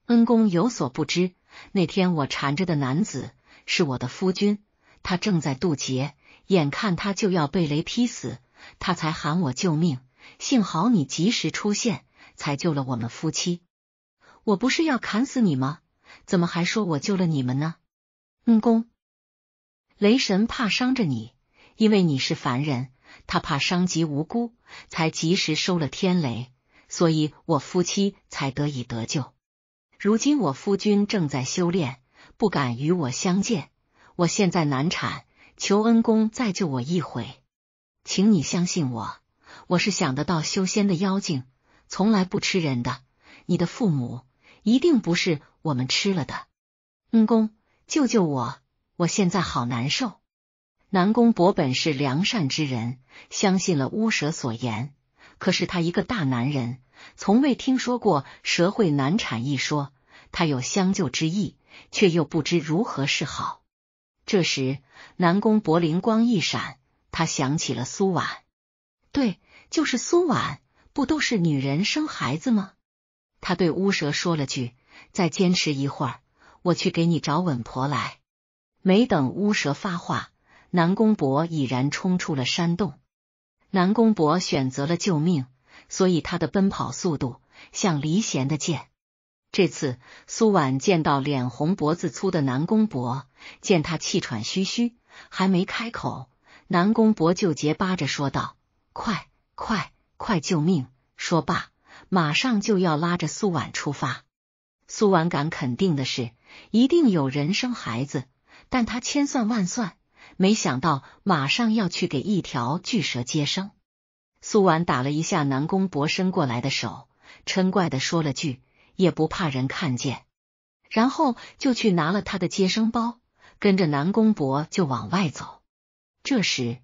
恩公有所不知，那天我缠着的男子是我的夫君，他正在渡劫，眼看他就要被雷劈死，他才喊我救命。幸好你及时出现，才救了我们夫妻。我不是要砍死你吗？怎么还说我救了你们呢？恩公，雷神怕伤着你，因为你是凡人，他怕伤及无辜，才及时收了天雷，所以我夫妻才得以得救。如今我夫君正在修炼，不敢与我相见。我现在难产，求恩公再救我一回，请你相信我。我是想得到修仙的妖精，从来不吃人的。你的父母一定不是我们吃了的。恩公，救救我！我现在好难受。南宫博本是良善之人，相信了巫蛇所言。可是他一个大男人，从未听说过蛇会难产一说。他有相救之意，却又不知如何是好。这时，南宫博灵光一闪，他想起了苏婉。对。就是苏婉，不都是女人生孩子吗？他对乌蛇说了句：“再坚持一会儿，我去给你找稳婆来。”没等乌蛇发话，南宫博已然冲出了山洞。南宫博选择了救命，所以他的奔跑速度像离弦的箭。这次苏婉见到脸红脖子粗的南宫博，见他气喘吁吁，还没开口，南宫博就结巴着说道：“快！”快快救命！说罢，马上就要拉着苏婉出发。苏婉敢肯定的是，一定有人生孩子，但他千算万算，没想到马上要去给一条巨蛇接生。苏婉打了一下南宫博伸过来的手，嗔怪的说了句：“也不怕人看见。”然后就去拿了他的接生包，跟着南宫博就往外走。这时。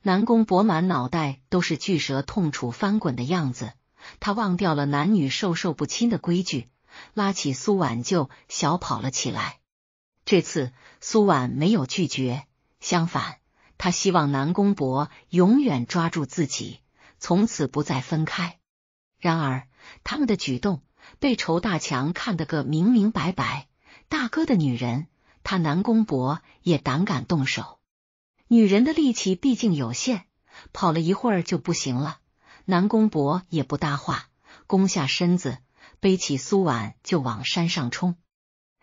南宫博满脑袋都是巨蛇痛楚翻滚的样子，他忘掉了男女授受不亲的规矩，拉起苏婉就小跑了起来。这次苏婉没有拒绝，相反，他希望南宫博永远抓住自己，从此不再分开。然而，他们的举动被仇大强看得个明明白白，大哥的女人，他南宫博也胆敢动手。女人的力气毕竟有限，跑了一会儿就不行了。南宫博也不搭话，弓下身子，背起苏婉就往山上冲。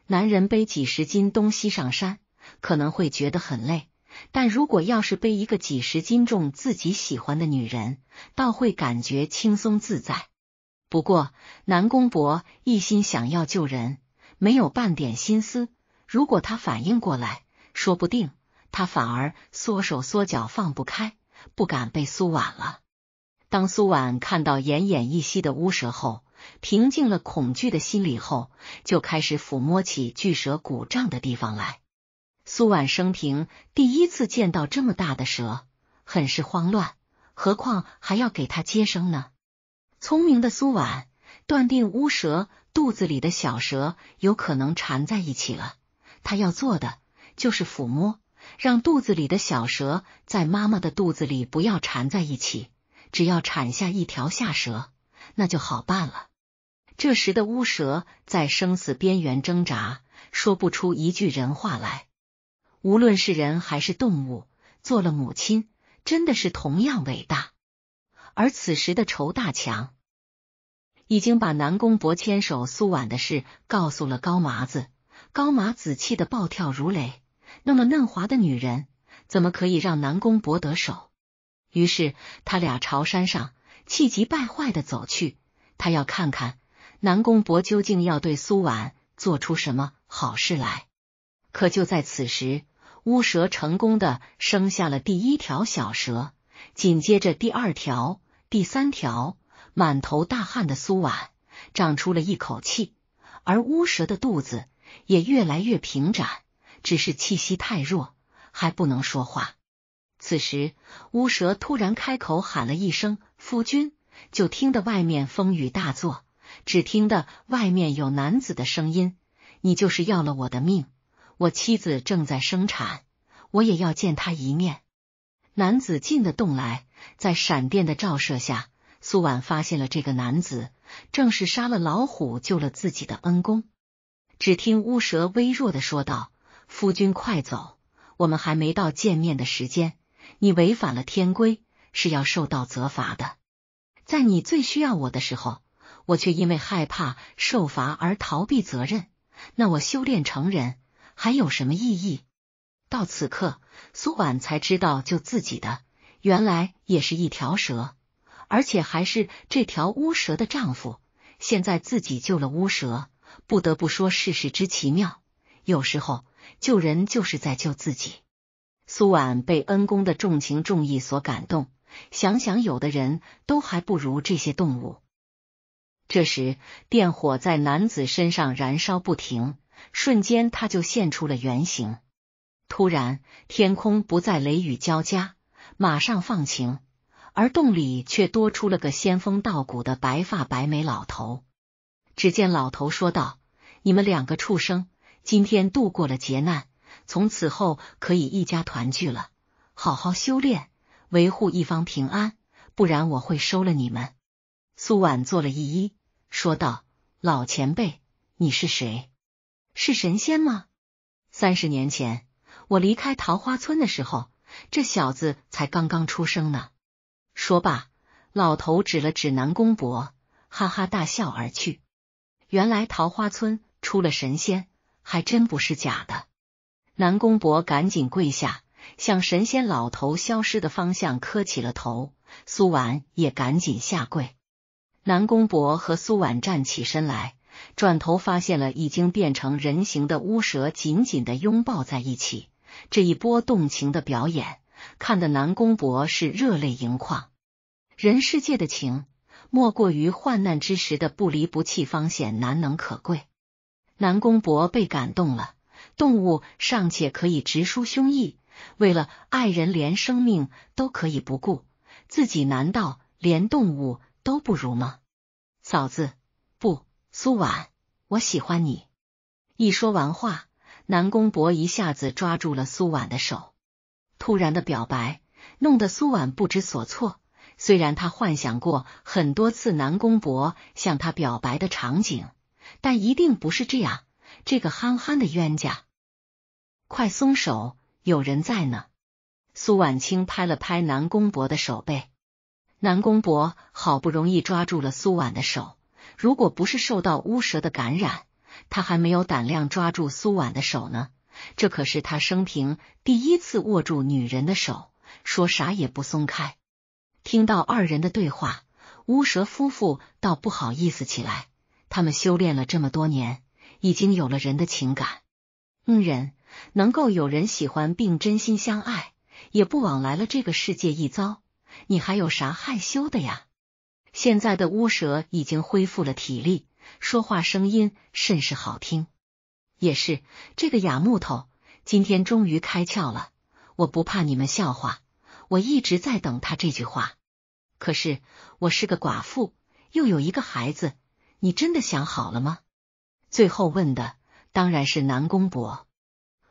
男人背几十斤东西上山可能会觉得很累，但如果要是背一个几十斤重自己喜欢的女人，倒会感觉轻松自在。不过南宫博一心想要救人，没有半点心思。如果他反应过来，说不定。他反而缩手缩脚，放不开，不敢被苏婉了。当苏婉看到奄奄一息的乌蛇后，平静了恐惧的心理后，就开始抚摸起巨蛇鼓胀的地方来。苏婉生平第一次见到这么大的蛇，很是慌乱，何况还要给它接生呢？聪明的苏婉断定乌蛇肚子里的小蛇有可能缠在一起了，他要做的就是抚摸。让肚子里的小蛇在妈妈的肚子里不要缠在一起，只要产下一条下蛇，那就好办了。这时的乌蛇在生死边缘挣扎，说不出一句人话来。无论是人还是动物，做了母亲真的是同样伟大。而此时的仇大强已经把南宫伯牵手苏婉的事告诉了高麻子，高麻子气得暴跳如雷。那么嫩滑的女人，怎么可以让南宫博得手？于是他俩朝山上气急败坏的走去，他要看看南宫博究竟要对苏婉做出什么好事来。可就在此时，乌蛇成功的生下了第一条小蛇，紧接着第二条、第三条。满头大汗的苏婉长出了一口气，而乌蛇的肚子也越来越平展。只是气息太弱，还不能说话。此时，乌蛇突然开口喊了一声“夫君”，就听得外面风雨大作，只听得外面有男子的声音：“你就是要了我的命，我妻子正在生产，我也要见他一面。”男子进的洞来，在闪电的照射下，苏婉发现了这个男子，正是杀了老虎救了自己的恩公。只听乌蛇微弱的说道。夫君，快走！我们还没到见面的时间。你违反了天规，是要受到责罚的。在你最需要我的时候，我却因为害怕受罚而逃避责任，那我修炼成人还有什么意义？到此刻，苏婉才知道，救自己的原来也是一条蛇，而且还是这条乌蛇的丈夫。现在自己救了乌蛇，不得不说世事之奇妙，有时候。救人就是在救自己。苏婉被恩公的重情重义所感动，想想有的人都还不如这些动物。这时，电火在男子身上燃烧不停，瞬间他就现出了原形。突然，天空不再雷雨交加，马上放晴，而洞里却多出了个仙风道骨的白发白眉老头。只见老头说道：“你们两个畜生！”今天度过了劫难，从此后可以一家团聚了。好好修炼，维护一方平安，不然我会收了你们。苏婉做了一揖，说道：“老前辈，你是谁？是神仙吗？三十年前我离开桃花村的时候，这小子才刚刚出生呢。”说罢，老头指了指南宫博，哈哈大笑而去。原来桃花村出了神仙。还真不是假的，南宫博赶紧跪下，向神仙老头消失的方向磕起了头。苏婉也赶紧下跪。南宫博和苏婉站起身来，转头发现了已经变成人形的乌蛇，紧紧的拥抱在一起。这一波动情的表演，看得南宫博是热泪盈眶。人世界的情，莫过于患难之时的不离不弃，方显难能可贵。南宫博被感动了，动物尚且可以直抒胸臆，为了爱人连生命都可以不顾，自己难道连动物都不如吗？嫂子，不，苏婉，我喜欢你！一说完话，南宫博一下子抓住了苏婉的手，突然的表白弄得苏婉不知所措。虽然他幻想过很多次南宫博向他表白的场景。但一定不是这样，这个憨憨的冤家，快松手，有人在呢！苏婉清拍了拍南宫博的手背，南宫博好不容易抓住了苏婉的手，如果不是受到乌蛇的感染，他还没有胆量抓住苏婉的手呢。这可是他生平第一次握住女人的手，说啥也不松开。听到二人的对话，乌蛇夫妇倒不好意思起来。他们修炼了这么多年，已经有了人的情感。嗯，人能够有人喜欢并真心相爱，也不枉来了这个世界一遭。你还有啥害羞的呀？现在的乌蛇已经恢复了体力，说话声音甚是好听。也是这个哑木头，今天终于开窍了。我不怕你们笑话，我一直在等他这句话。可是我是个寡妇，又有一个孩子。你真的想好了吗？最后问的当然是南宫博。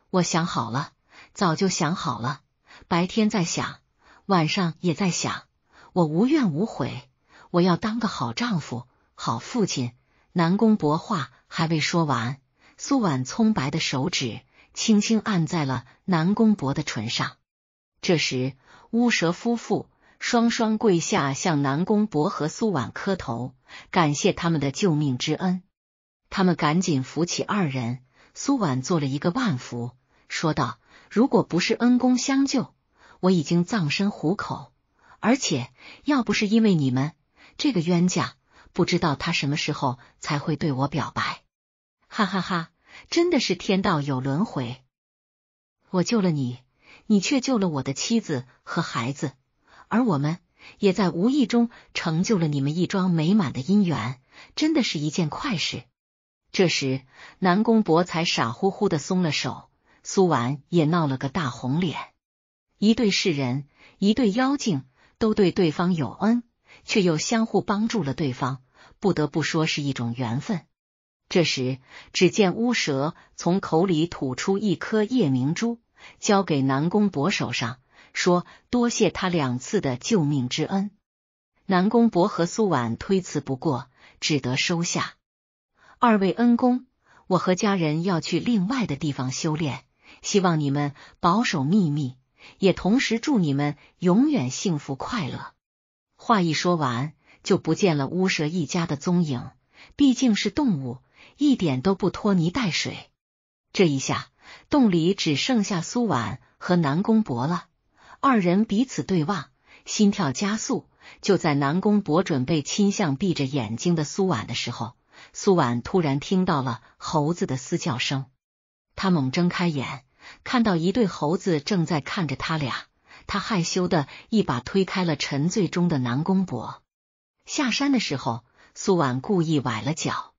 我想好了，早就想好了，白天在想，晚上也在想。我无怨无悔，我要当个好丈夫、好父亲。南宫博话还未说完，苏婉葱白的手指轻轻按在了南宫博的唇上。这时，乌蛇夫妇双双跪下，向南宫博和苏婉磕头。感谢他们的救命之恩，他们赶紧扶起二人。苏婉做了一个万福，说道：“如果不是恩公相救，我已经葬身虎口。而且要不是因为你们这个冤家，不知道他什么时候才会对我表白。”哈哈哈，真的是天道有轮回，我救了你，你却救了我的妻子和孩子，而我们。也在无意中成就了你们一桩美满的姻缘，真的是一件快事。这时，南宫博才傻乎乎的松了手，苏婉也闹了个大红脸。一对世人，一对妖精，都对对方有恩，却又相互帮助了对方，不得不说是一种缘分。这时，只见乌蛇从口里吐出一颗夜明珠，交给南宫博手上。说多谢他两次的救命之恩，南宫博和苏婉推辞不过，只得收下。二位恩公，我和家人要去另外的地方修炼，希望你们保守秘密，也同时祝你们永远幸福快乐。话一说完，就不见了乌蛇一家的踪影。毕竟是动物，一点都不拖泥带水。这一下，洞里只剩下苏婉和南宫博了。二人彼此对望，心跳加速。就在南宫博准备亲向闭着眼睛的苏婉的时候，苏婉突然听到了猴子的嘶叫声。他猛睁开眼，看到一对猴子正在看着他俩。他害羞的一把推开了沉醉中的南宫博。下山的时候，苏婉故意崴了脚。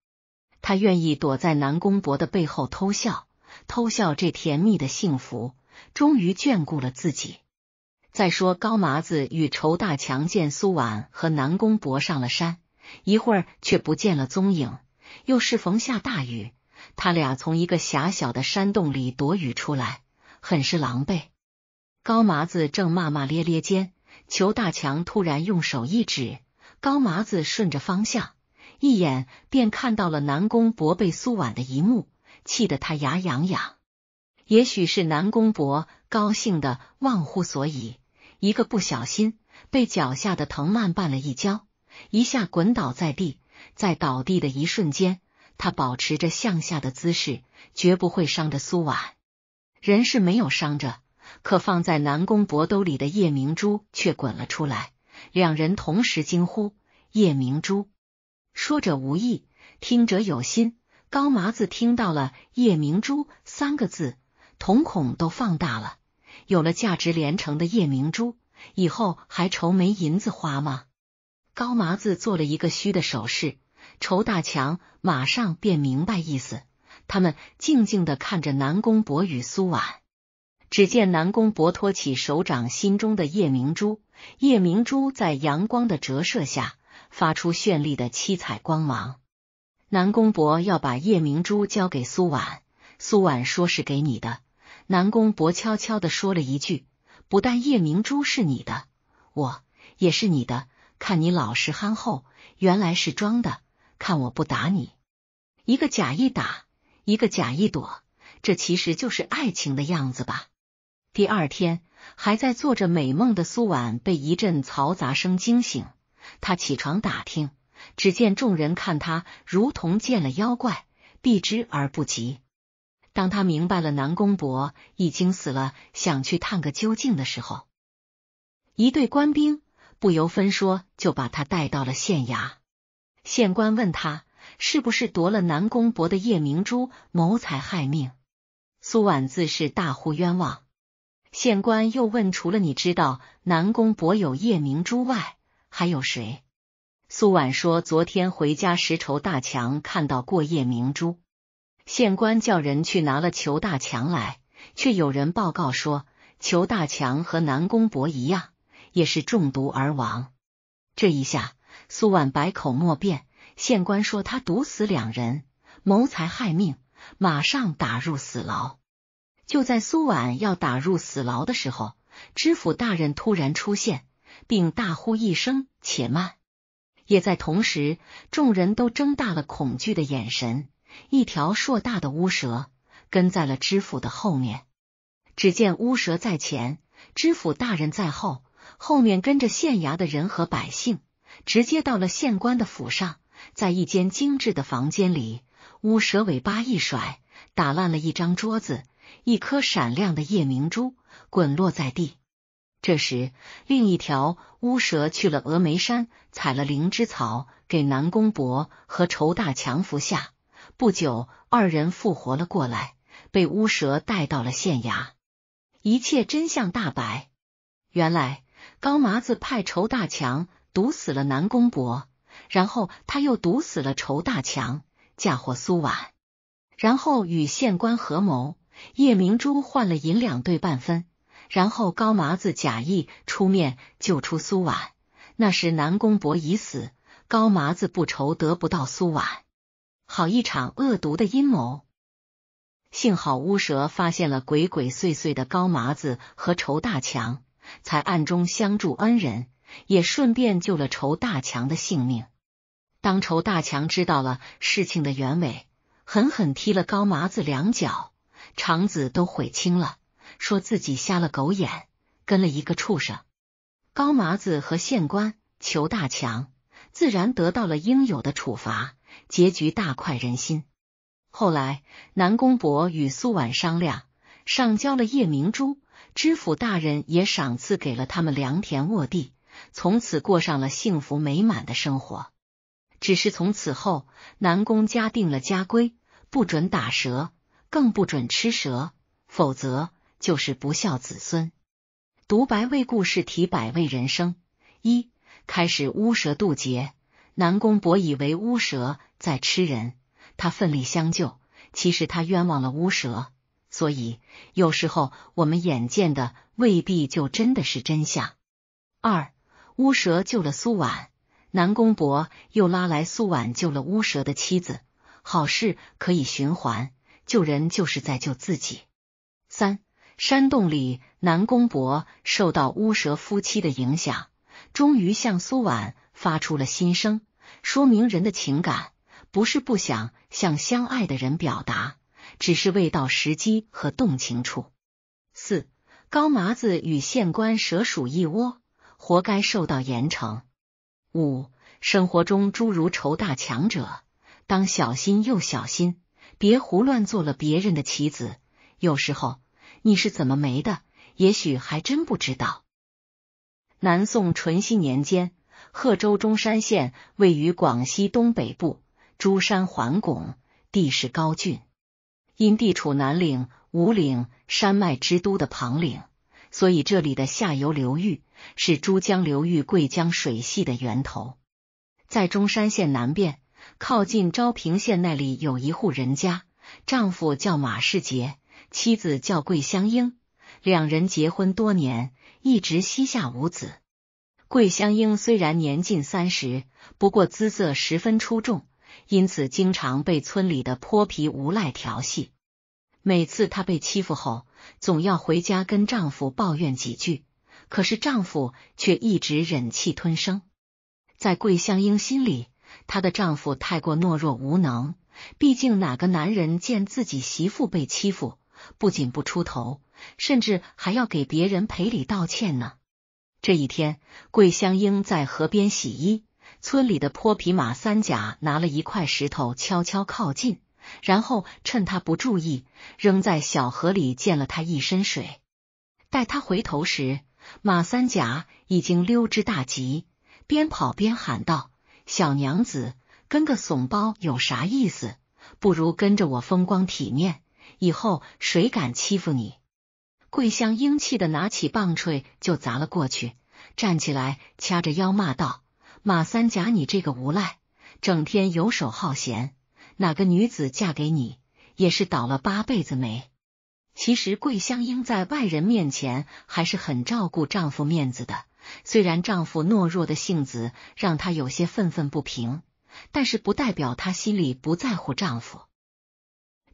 他愿意躲在南宫博的背后偷笑，偷笑这甜蜜的幸福，终于眷顾了自己。再说高麻子与仇大强见苏婉和南宫博上了山，一会儿却不见了踪影。又是逢下大雨，他俩从一个狭小的山洞里躲雨出来，很是狼狈。高麻子正骂骂咧咧间，裘大强突然用手一指，高麻子顺着方向一眼便看到了南宫博被苏婉的一幕，气得他牙痒痒。也许是南宫博高兴的忘乎所以。一个不小心被脚下的藤蔓绊了一跤，一下滚倒在地。在倒地的一瞬间，他保持着向下的姿势，绝不会伤着苏婉。人是没有伤着，可放在南宫博兜里的夜明珠却滚了出来。两人同时惊呼：“夜明珠！”说者无意，听者有心。高麻子听到了“夜明珠”三个字，瞳孔都放大了。有了价值连城的夜明珠，以后还愁没银子花吗？高麻子做了一个虚的手势，仇大强马上便明白意思。他们静静的看着南宫博与苏婉，只见南宫博托起手掌，心中的夜明珠，夜明珠在阳光的折射下发出绚丽的七彩光芒。南宫博要把夜明珠交给苏婉，苏婉说是给你的。南宫博悄悄的说了一句：“不但夜明珠是你的，我也是你的。看你老实憨厚，原来是装的。看我不打你，一个假意打，一个假意躲，这其实就是爱情的样子吧。”第二天，还在做着美梦的苏婉被一阵嘈杂声惊醒。他起床打听，只见众人看他如同见了妖怪，避之而不及。当他明白了南宫博已经死了，想去探个究竟的时候，一队官兵不由分说就把他带到了县衙。县官问他是不是夺了南宫博的夜明珠谋财害命，苏婉自是大呼冤枉。县官又问，除了你知道南宫博有夜明珠外，还有谁？苏婉说，昨天回家时，仇大强看到过夜明珠。县官叫人去拿了裘大强来，却有人报告说裘大强和南宫博一样，也是中毒而亡。这一下，苏婉百口莫辩。县官说他毒死两人，谋财害命，马上打入死牢。就在苏婉要打入死牢的时候，知府大人突然出现，并大呼一声：“且慢！”也在同时，众人都睁大了恐惧的眼神。一条硕大的乌蛇跟在了知府的后面。只见乌蛇在前，知府大人在后，后面跟着县衙的人和百姓，直接到了县官的府上。在一间精致的房间里，乌蛇尾巴一甩，打烂了一张桌子，一颗闪亮的夜明珠滚落在地。这时，另一条乌蛇去了峨眉山，采了灵芝草给南宫博和仇大强服下。不久，二人复活了过来，被乌蛇带到了县衙。一切真相大白，原来高麻子派仇大强毒死了南宫博，然后他又毒死了仇大强，嫁祸苏婉，然后与县官合谋，夜明珠换了银两兑半分，然后高麻子假意出面救出苏婉。那时南宫博已死，高麻子不愁得不到苏婉。好一场恶毒的阴谋！幸好乌蛇发现了鬼鬼祟祟的高麻子和仇大强，才暗中相助恩人，也顺便救了仇大强的性命。当仇大强知道了事情的原委，狠狠踢了高麻子两脚，肠子都悔青了，说自己瞎了狗眼，跟了一个畜生。高麻子和县官仇大强自然得到了应有的处罚。结局大快人心。后来，南宫博与苏婉商量，上交了夜明珠，知府大人也赏赐给了他们良田沃地，从此过上了幸福美满的生活。只是从此后，南宫家定了家规，不准打蛇，更不准吃蛇，否则就是不孝子孙。独白为故事，提百味人生。一开始，乌蛇渡劫。南宫博以为乌蛇在吃人，他奋力相救。其实他冤枉了乌蛇，所以有时候我们眼见的未必就真的是真相。二，乌蛇救了苏婉，南宫博又拉来苏婉救了乌蛇的妻子。好事可以循环，救人就是在救自己。三，山洞里南宫博受到乌蛇夫妻的影响，终于向苏婉。发出了心声，说明人的情感不是不想向相爱的人表达，只是未到时机和动情处。四、高麻子与县官蛇鼠一窝，活该受到严惩。五、生活中诸如仇大强者，当小心又小心，别胡乱做了别人的棋子。有时候你是怎么没的，也许还真不知道。南宋淳熙年间。贺州中山县位于广西东北部，珠山环拱，地势高峻。因地处南岭五岭山脉之都的旁岭，所以这里的下游流域是珠江流域桂江水系的源头。在中山县南边，靠近昭平县那里，有一户人家，丈夫叫马世杰，妻子叫桂香英，两人结婚多年，一直膝下无子。桂香英虽然年近三十，不过姿色十分出众，因此经常被村里的泼皮无赖调戏。每次她被欺负后，总要回家跟丈夫抱怨几句，可是丈夫却一直忍气吞声。在桂香英心里，她的丈夫太过懦弱无能。毕竟哪个男人见自己媳妇被欺负，不仅不出头，甚至还要给别人赔礼道歉呢？这一天，桂香英在河边洗衣。村里的泼皮马三甲拿了一块石头，悄悄靠近，然后趁他不注意，扔在小河里，溅了他一身水。待他回头时，马三甲已经溜之大吉，边跑边喊道：“小娘子，跟个怂包有啥意思？不如跟着我风光体面，以后谁敢欺负你？”桂香英气的拿起棒槌就砸了过去，站起来掐着腰骂道：“马三甲，你这个无赖，整天游手好闲，哪个女子嫁给你也是倒了八辈子霉。”其实桂香英在外人面前还是很照顾丈夫面子的，虽然丈夫懦弱的性子让她有些愤愤不平，但是不代表她心里不在乎丈夫。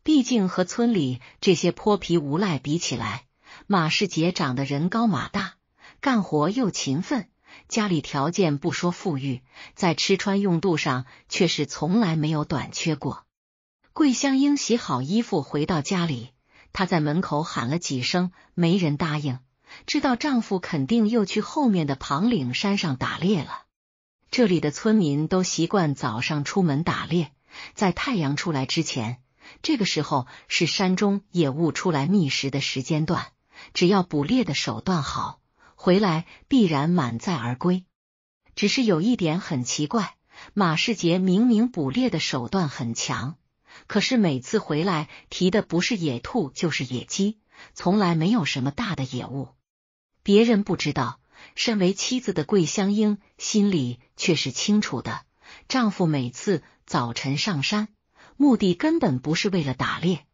毕竟和村里这些泼皮无赖比起来。马世杰长得人高马大，干活又勤奋，家里条件不说富裕，在吃穿用度上却是从来没有短缺过。桂香英洗好衣服回到家里，她在门口喊了几声，没人答应，知道丈夫肯定又去后面的庞岭山上打猎了。这里的村民都习惯早上出门打猎，在太阳出来之前，这个时候是山中野物出来觅食的时间段。只要捕猎的手段好，回来必然满载而归。只是有一点很奇怪，马世杰明明捕猎的手段很强，可是每次回来提的不是野兔就是野鸡，从来没有什么大的野物。别人不知道，身为妻子的桂香英心里却是清楚的。丈夫每次早晨上山，目的根本不是为了打猎，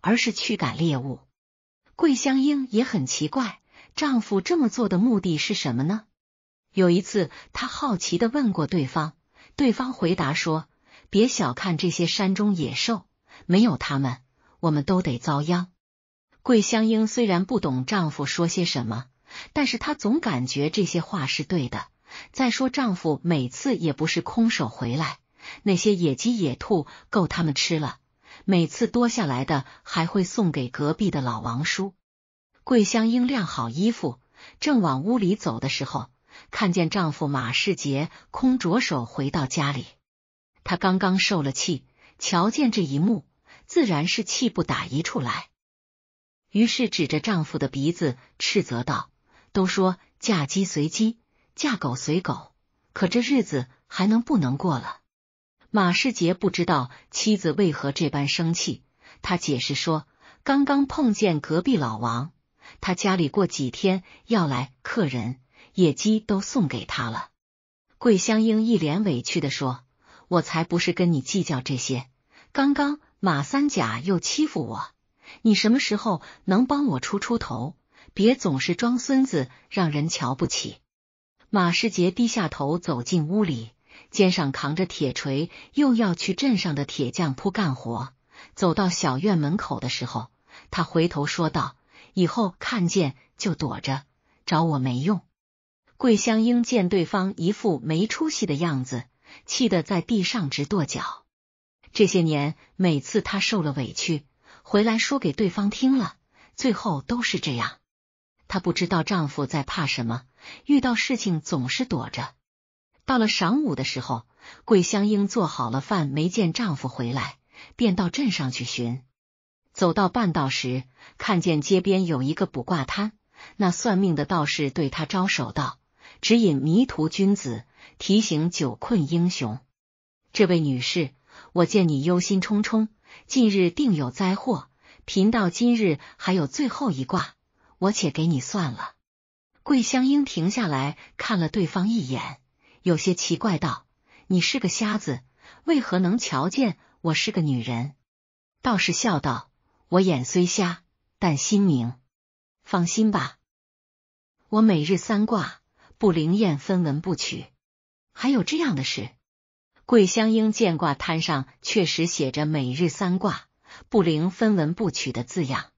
而是驱赶猎物。桂香英也很奇怪，丈夫这么做的目的是什么呢？有一次，她好奇的问过对方，对方回答说：“别小看这些山中野兽，没有他们，我们都得遭殃。”桂香英虽然不懂丈夫说些什么，但是她总感觉这些话是对的。再说，丈夫每次也不是空手回来，那些野鸡、野兔够他们吃了。每次多下来的还会送给隔壁的老王叔。桂香英晾好衣服，正往屋里走的时候，看见丈夫马世杰空着手回到家里。她刚刚受了气，瞧见这一幕，自然是气不打一处来。于是指着丈夫的鼻子斥责道：“都说嫁鸡随鸡，嫁狗随狗，可这日子还能不能过了？”马世杰不知道妻子为何这般生气，他解释说：“刚刚碰见隔壁老王，他家里过几天要来客人，野鸡都送给他了。”桂香英一脸委屈的说：“我才不是跟你计较这些，刚刚马三甲又欺负我，你什么时候能帮我出出头？别总是装孙子，让人瞧不起。”马世杰低下头走进屋里。肩上扛着铁锤，又要去镇上的铁匠铺干活。走到小院门口的时候，他回头说道：“以后看见就躲着，找我没用。”桂香英见对方一副没出息的样子，气得在地上直跺脚。这些年，每次她受了委屈，回来说给对方听了，最后都是这样。她不知道丈夫在怕什么，遇到事情总是躲着。到了晌午的时候，桂香英做好了饭，没见丈夫回来，便到镇上去寻。走到半道时，看见街边有一个卜卦摊，那算命的道士对她招手道：“指引迷途君子，提醒久困英雄。这位女士，我见你忧心忡忡，近日定有灾祸。贫道今日还有最后一卦，我且给你算了。”桂香英停下来看了对方一眼。有些奇怪道：“你是个瞎子，为何能瞧见我是个女人？”道士笑道：“我眼虽瞎，但心明。放心吧，我每日三卦，不灵验分文不取。”还有这样的事？桂香英见卦摊上确实写着“每日三卦，不灵分文不取”的字样，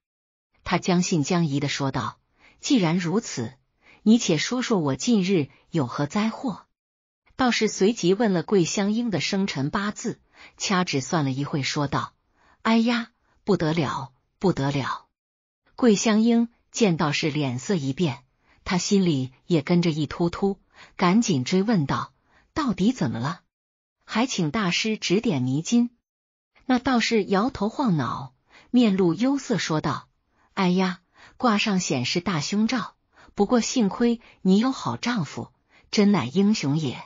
他将信将疑的说道：“既然如此，你且说说我近日有何灾祸？”道士随即问了桂香英的生辰八字，掐指算了一会，说道：“哎呀，不得了，不得了！”桂香英见道士脸色一变，他心里也跟着一突突，赶紧追问道：“到底怎么了？还请大师指点迷津。”那道士摇头晃脑，面露忧色，说道：“哎呀，卦上显示大凶兆，不过幸亏你有好丈夫，真乃英雄也。”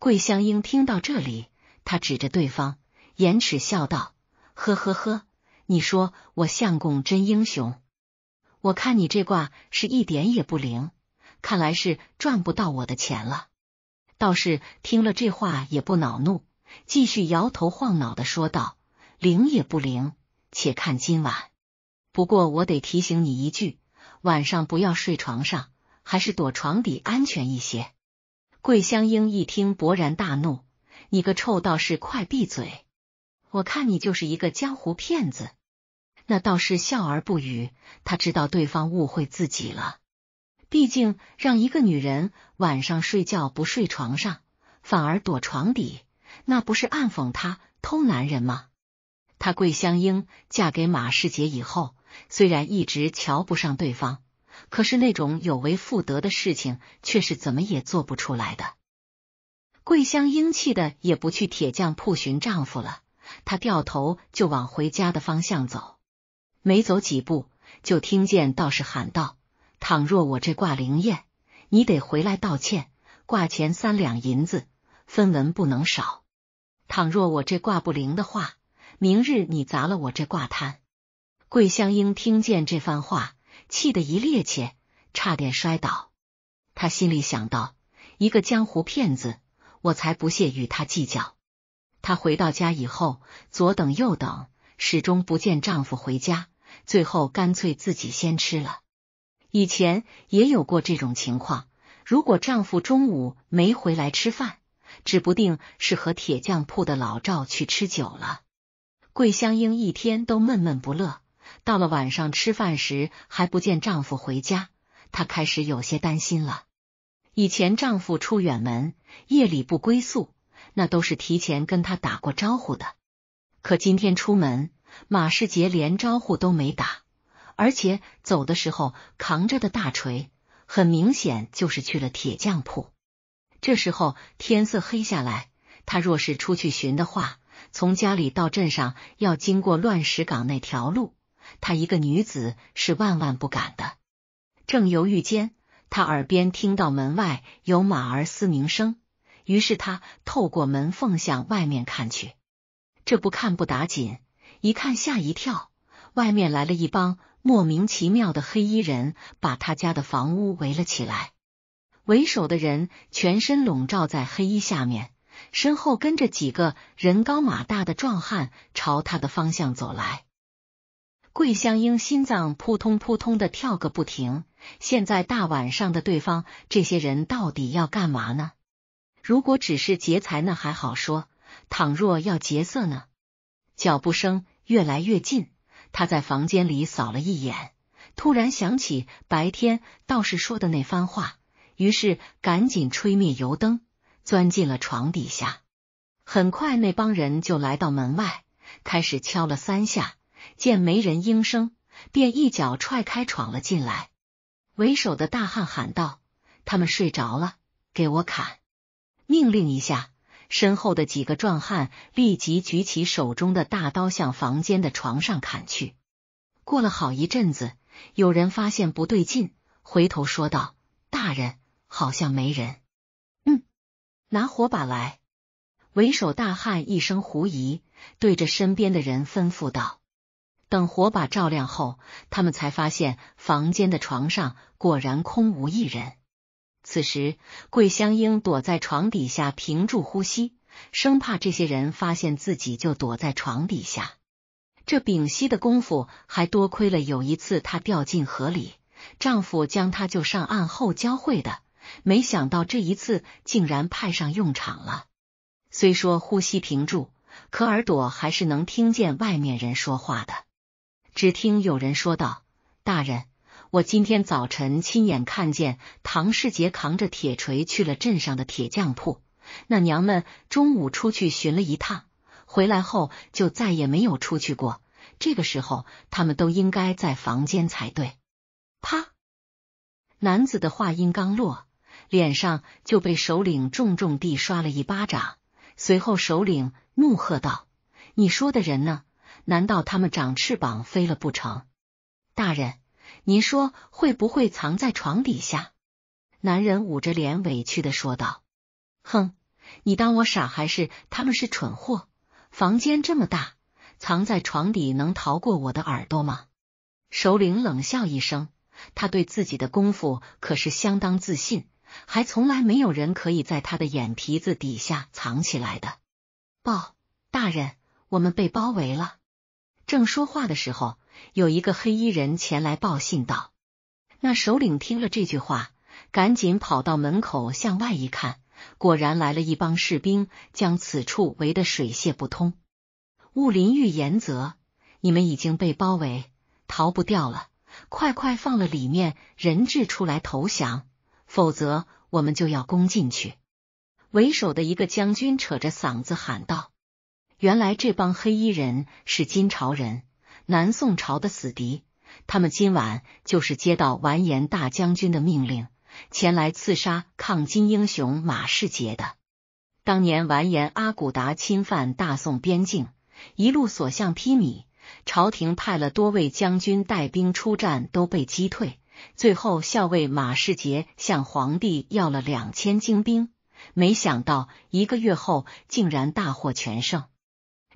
桂香英听到这里，她指着对方，掩齿笑道：“呵呵呵，你说我相公真英雄，我看你这卦是一点也不灵，看来是赚不到我的钱了。”道士听了这话也不恼怒，继续摇头晃脑的说道：“灵也不灵，且看今晚。不过我得提醒你一句，晚上不要睡床上，还是躲床底安全一些。”桂香英一听，勃然大怒：“你个臭道士，快闭嘴！我看你就是一个江湖骗子。”那道士笑而不语，他知道对方误会自己了。毕竟让一个女人晚上睡觉不睡床上，反而躲床底，那不是暗讽他偷男人吗？他桂香英嫁给马世杰以后，虽然一直瞧不上对方。可是那种有违妇德的事情，却是怎么也做不出来的。桂香英气的也不去铁匠铺寻丈夫了，她掉头就往回家的方向走。没走几步，就听见道士喊道：“倘若我这挂灵验，你得回来道歉，挂钱三两银子，分文不能少；倘若我这挂不灵的话，明日你砸了我这卦摊。”桂香英听见这番话。气得一趔趄，差点摔倒。她心里想到：一个江湖骗子，我才不屑与他计较。她回到家以后，左等右等，始终不见丈夫回家，最后干脆自己先吃了。以前也有过这种情况，如果丈夫中午没回来吃饭，指不定是和铁匠铺的老赵去吃酒了。桂香英一天都闷闷不乐。到了晚上吃饭时还不见丈夫回家，她开始有些担心了。以前丈夫出远门夜里不归宿，那都是提前跟他打过招呼的。可今天出门，马世杰连招呼都没打，而且走的时候扛着的大锤，很明显就是去了铁匠铺。这时候天色黑下来，他若是出去寻的话，从家里到镇上要经过乱石岗那条路。她一个女子是万万不敢的。正犹豫间，她耳边听到门外有马儿嘶鸣声，于是她透过门缝向外面看去。这不看不打紧，一看吓一跳，外面来了一帮莫名其妙的黑衣人，把他家的房屋围了起来。为首的人全身笼罩在黑衣下面，身后跟着几个人高马大的壮汉，朝他的方向走来。桂香英心脏扑通扑通的跳个不停。现在大晚上的，对方这些人到底要干嘛呢？如果只是劫财，那还好说；倘若要劫色呢？脚步声越来越近，他在房间里扫了一眼，突然想起白天道士说的那番话，于是赶紧吹灭油灯，钻进了床底下。很快，那帮人就来到门外，开始敲了三下。见没人应声，便一脚踹开，闯了进来。为首的大汉喊道：“他们睡着了，给我砍！”命令一下，身后的几个壮汉立即举起手中的大刀，向房间的床上砍去。过了好一阵子，有人发现不对劲，回头说道：“大人，好像没人。”“嗯，拿火把来。”为首大汉一声狐疑，对着身边的人吩咐道。等火把照亮后，他们才发现房间的床上果然空无一人。此时，桂香英躲在床底下屏住呼吸，生怕这些人发现自己就躲在床底下。这屏息的功夫，还多亏了有一次她掉进河里，丈夫将她救上岸后教会的。没想到这一次竟然派上用场了。虽说呼吸屏住，可耳朵还是能听见外面人说话的。只听有人说道：“大人，我今天早晨亲眼看见唐世杰扛着铁锤去了镇上的铁匠铺。那娘们中午出去寻了一趟，回来后就再也没有出去过。这个时候，他们都应该在房间才对。”啪！男子的话音刚落，脸上就被首领重重地刷了一巴掌。随后，首领怒喝道：“你说的人呢？”难道他们长翅膀飞了不成？大人，您说会不会藏在床底下？男人捂着脸委屈的说道：“哼，你当我傻还是他们是蠢货？房间这么大，藏在床底能逃过我的耳朵吗？”首领冷笑一声，他对自己的功夫可是相当自信，还从来没有人可以在他的眼皮子底下藏起来的。报，大人，我们被包围了。正说话的时候，有一个黑衣人前来报信道：“那首领听了这句话，赶紧跑到门口向外一看，果然来了一帮士兵，将此处围得水泄不通。”雾林玉言：“则，你们已经被包围，逃不掉了，快快放了里面人质出来投降，否则我们就要攻进去。”为首的一个将军扯着嗓子喊道。原来这帮黑衣人是金朝人，南宋朝的死敌。他们今晚就是接到完颜大将军的命令，前来刺杀抗金英雄马世杰的。当年完颜阿骨达侵犯大宋边境，一路所向披靡，朝廷派了多位将军带兵出战，都被击退。最后校尉马世杰向皇帝要了两千精兵，没想到一个月后竟然大获全胜。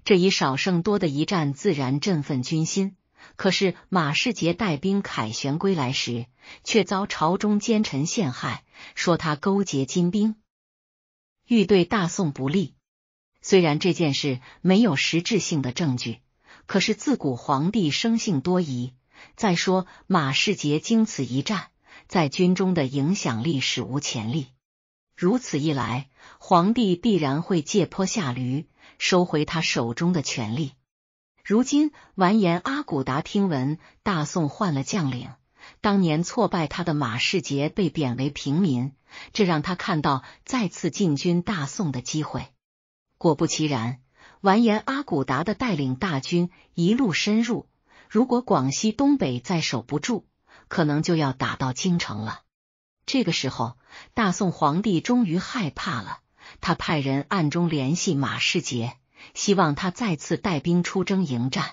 这以少胜多的一战，自然振奋军心。可是马世杰带兵凯旋归来时，却遭朝中奸臣陷害，说他勾结金兵，欲对大宋不利。虽然这件事没有实质性的证据，可是自古皇帝生性多疑。再说马世杰经此一战，在军中的影响力史无前例。如此一来，皇帝必然会借坡下驴。收回他手中的权力。如今完颜阿骨达听闻大宋换了将领，当年挫败他的马世杰被贬为平民，这让他看到再次进军大宋的机会。果不其然，完颜阿骨达的带领大军一路深入，如果广西东北再守不住，可能就要打到京城了。这个时候，大宋皇帝终于害怕了。他派人暗中联系马世杰，希望他再次带兵出征迎战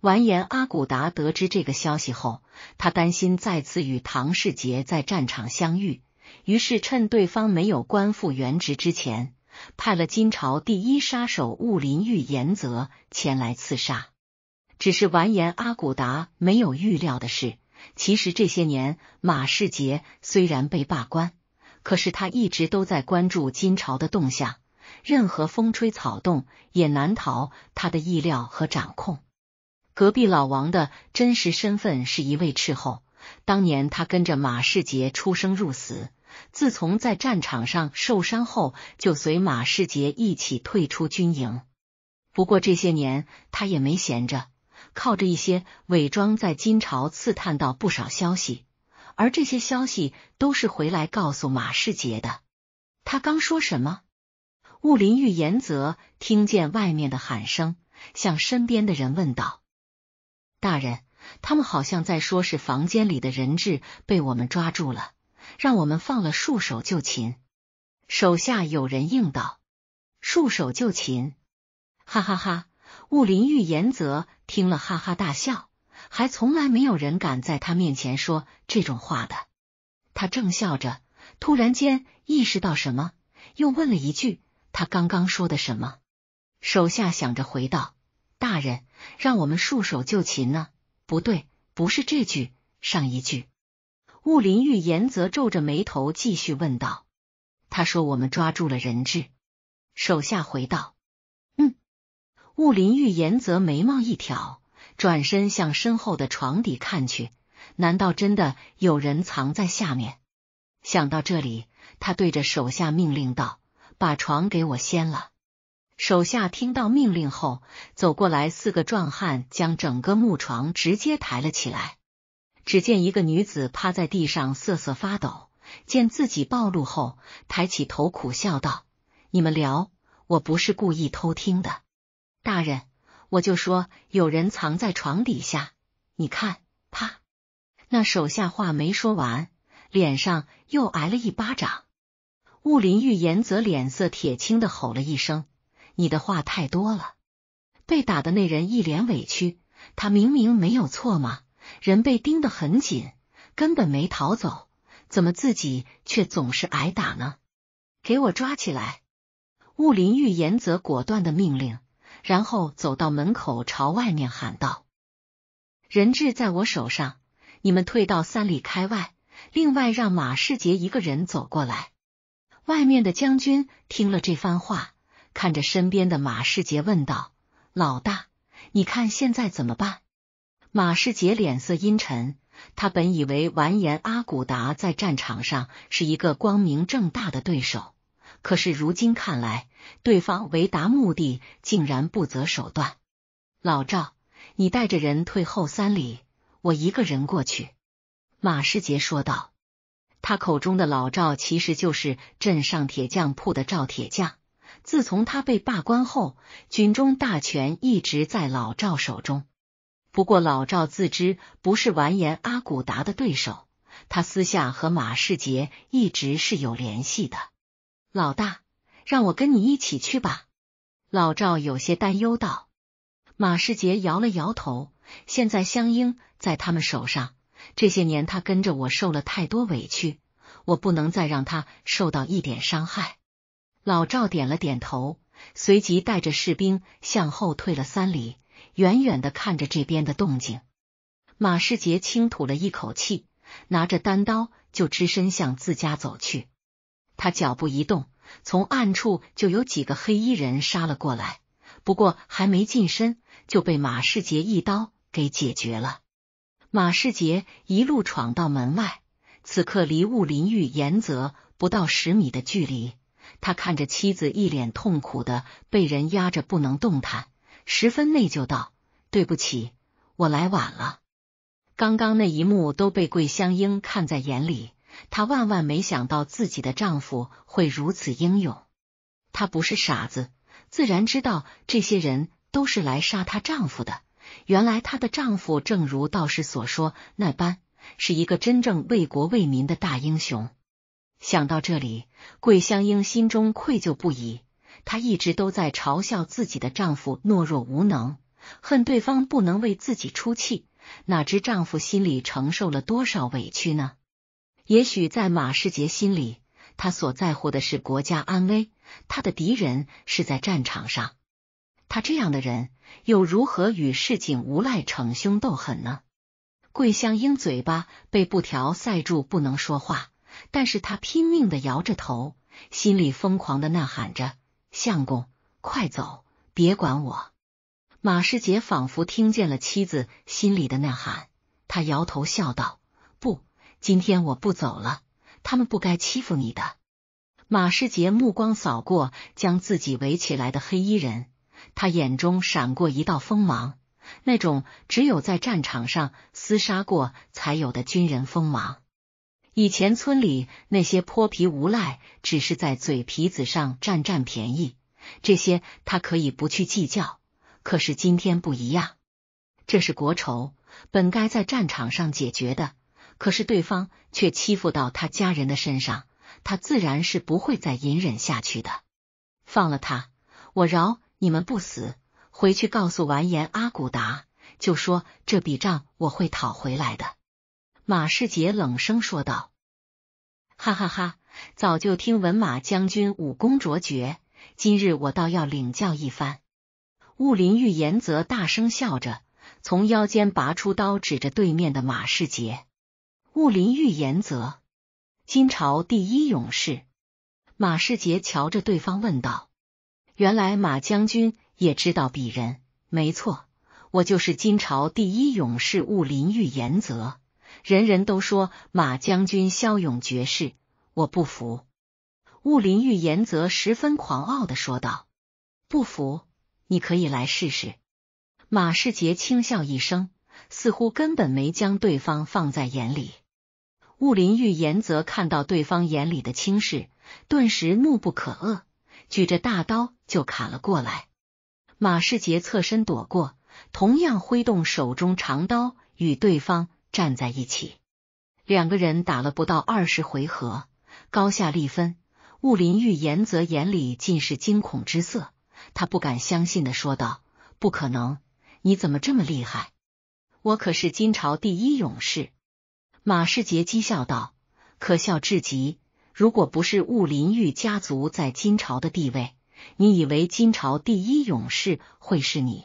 完颜阿骨达。得知这个消息后，他担心再次与唐世杰在战场相遇，于是趁对方没有官复原职之前，派了金朝第一杀手兀林玉严泽前来刺杀。只是完颜阿骨达没有预料的是，其实这些年马世杰虽然被罢官。可是他一直都在关注金朝的动向，任何风吹草动也难逃他的意料和掌控。隔壁老王的真实身份是一位斥候，当年他跟着马世杰出生入死，自从在战场上受伤后，就随马世杰一起退出军营。不过这些年他也没闲着，靠着一些伪装在金朝刺探到不少消息。而这些消息都是回来告诉马世杰的。他刚说什么？雾林玉严泽听见外面的喊声，向身边的人问道：“大人，他们好像在说，是房间里的人质被我们抓住了，让我们放了，束手就擒。”手下有人应道：“束手就擒。”哈哈哈！雾林玉严泽听了哈哈大笑。还从来没有人敢在他面前说这种话的。他正笑着，突然间意识到什么，又问了一句：“他刚刚说的什么？”手下想着回道：“大人让我们束手就擒呢。”不对，不是这句，上一句。雾林玉严则皱着眉头继续问道：“他说我们抓住了人质？”手下回道：“嗯。”雾林玉严则眉毛一挑。转身向身后的床底看去，难道真的有人藏在下面？想到这里，他对着手下命令道：“把床给我掀了！”手下听到命令后走过来，四个壮汉将整个木床直接抬了起来。只见一个女子趴在地上瑟瑟发抖，见自己暴露后，抬起头苦笑道：“你们聊，我不是故意偷听的，大人。”我就说有人藏在床底下，你看，啪！那手下话没说完，脸上又挨了一巴掌。雾林玉言则脸色铁青的吼了一声：“你的话太多了！”被打的那人一脸委屈，他明明没有错嘛，人被盯得很紧，根本没逃走，怎么自己却总是挨打呢？给我抓起来！雾林玉言则果断的命令。然后走到门口，朝外面喊道：“人质在我手上，你们退到三里开外。另外，让马世杰一个人走过来。”外面的将军听了这番话，看着身边的马世杰问道：“老大，你看现在怎么办？”马世杰脸色阴沉，他本以为完颜阿骨达在战场上是一个光明正大的对手。可是如今看来，对方为达目的竟然不择手段。老赵，你带着人退后三里，我一个人过去。”马世杰说道。他口中的老赵其实就是镇上铁匠铺的赵铁匠。自从他被罢官后，军中大权一直在老赵手中。不过老赵自知不是完颜阿骨达的对手，他私下和马世杰一直是有联系的。老大，让我跟你一起去吧。”老赵有些担忧道。马世杰摇了摇头。现在香英在他们手上，这些年他跟着我受了太多委屈，我不能再让他受到一点伤害。老赵点了点头，随即带着士兵向后退了三里，远远的看着这边的动静。马世杰轻吐了一口气，拿着单刀就只身向自家走去。他脚步一动，从暗处就有几个黑衣人杀了过来，不过还没近身就被马世杰一刀给解决了。马世杰一路闯到门外，此刻离雾林玉严泽不到十米的距离。他看着妻子一脸痛苦的被人压着不能动弹，十分内疚道：“对不起，我来晚了。”刚刚那一幕都被桂香英看在眼里。她万万没想到自己的丈夫会如此英勇。她不是傻子，自然知道这些人都是来杀她丈夫的。原来她的丈夫正如道士所说那般，是一个真正为国为民的大英雄。想到这里，桂香英心中愧疚不已。她一直都在嘲笑自己的丈夫懦弱无能，恨对方不能为自己出气，哪知丈夫心里承受了多少委屈呢？也许在马世杰心里，他所在乎的是国家安危，他的敌人是在战场上。他这样的人又如何与市井无赖逞凶斗狠呢？桂香英嘴巴被布条塞住，不能说话，但是他拼命的摇着头，心里疯狂的呐喊着：“相公，快走，别管我！”马世杰仿佛听见了妻子心里的呐喊，他摇头笑道：“不。”今天我不走了，他们不该欺负你的。马世杰目光扫过将自己围起来的黑衣人，他眼中闪过一道锋芒，那种只有在战场上厮杀过才有的军人锋芒。以前村里那些泼皮无赖只是在嘴皮子上占占便宜，这些他可以不去计较。可是今天不一样，这是国仇，本该在战场上解决的。可是对方却欺负到他家人的身上，他自然是不会再隐忍下去的。放了他，我饶你们不死。回去告诉完颜阿骨达，就说这笔账我会讨回来的。”马世杰冷声说道。“哈哈哈！早就听闻马将军武功卓绝，今日我倒要领教一番。”雾林玉言则大声笑着，从腰间拔出刀，指着对面的马世杰。雾林玉言泽，金朝第一勇士马世杰瞧着对方问道：“原来马将军也知道鄙人，没错，我就是金朝第一勇士雾林玉言泽。人人都说马将军骁勇绝世，我不服。”雾林玉言泽十分狂傲的说道：“不服，你可以来试试。”马世杰轻笑一声，似乎根本没将对方放在眼里。雾林玉言则看到对方眼里的轻视，顿时怒不可遏，举着大刀就砍了过来。马世杰侧身躲过，同样挥动手中长刀与对方站在一起。两个人打了不到二十回合，高下立分。雾林玉言则眼里尽是惊恐之色，他不敢相信的说道：“不可能！你怎么这么厉害？我可是金朝第一勇士。”马世杰讥笑道：“可笑至极！如果不是雾林玉家族在金朝的地位，你以为金朝第一勇士会是你？”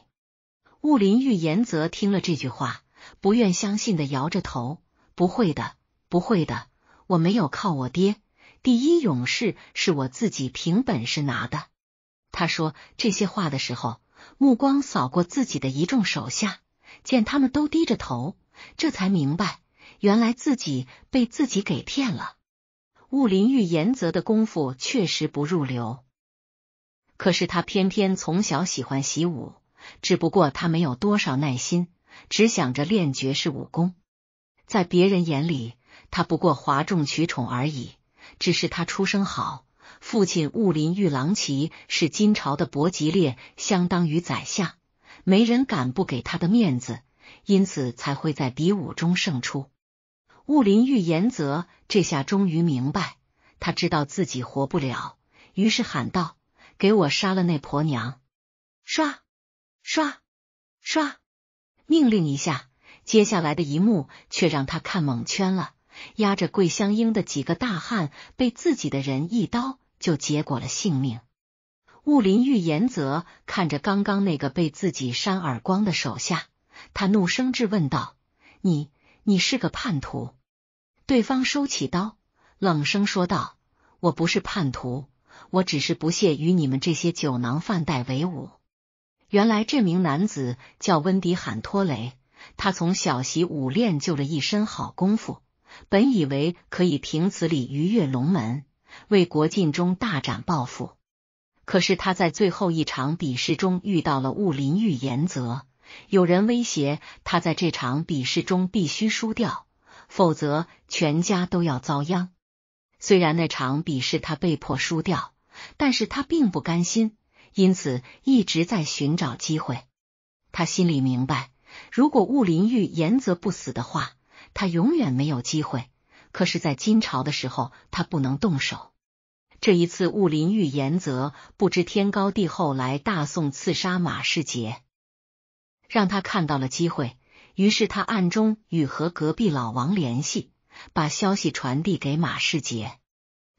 雾林玉严泽听了这句话，不愿相信的摇着头：“不会的，不会的，我没有靠我爹，第一勇士是我自己凭本事拿的。”他说这些话的时候，目光扫过自己的一众手下，见他们都低着头，这才明白。原来自己被自己给骗了。雾林玉严泽的功夫确实不入流，可是他偏偏从小喜欢习武，只不过他没有多少耐心，只想着练绝世武功。在别人眼里，他不过哗众取宠而已。只是他出生好，父亲雾林玉狼旗是金朝的伯吉烈，相当于宰相，没人敢不给他的面子，因此才会在比武中胜出。雾林玉言泽这下终于明白，他知道自己活不了，于是喊道：“给我杀了那婆娘！”刷刷刷，命令一下，接下来的一幕却让他看蒙圈了。压着桂香英的几个大汉被自己的人一刀就结果了性命。雾林玉言泽看着刚刚那个被自己扇耳光的手下，他怒声质问道：“你，你是个叛徒！”对方收起刀，冷声说道：“我不是叛徒，我只是不屑与你们这些酒囊饭袋为伍。”原来这名男子叫温迪喊托雷，他从小习武，练就了一身好功夫，本以为可以凭此理逾越龙门，为国尽忠，大展抱负。可是他在最后一场比试中遇到了雾林玉言泽，有人威胁他，在这场比试中必须输掉。否则，全家都要遭殃。虽然那场比试他被迫输掉，但是他并不甘心，因此一直在寻找机会。他心里明白，如果雾林玉严泽不死的话，他永远没有机会。可是，在金朝的时候，他不能动手。这一次，雾林玉严泽不知天高地厚来大宋刺杀马世杰，让他看到了机会。于是他暗中与和隔壁老王联系，把消息传递给马世杰。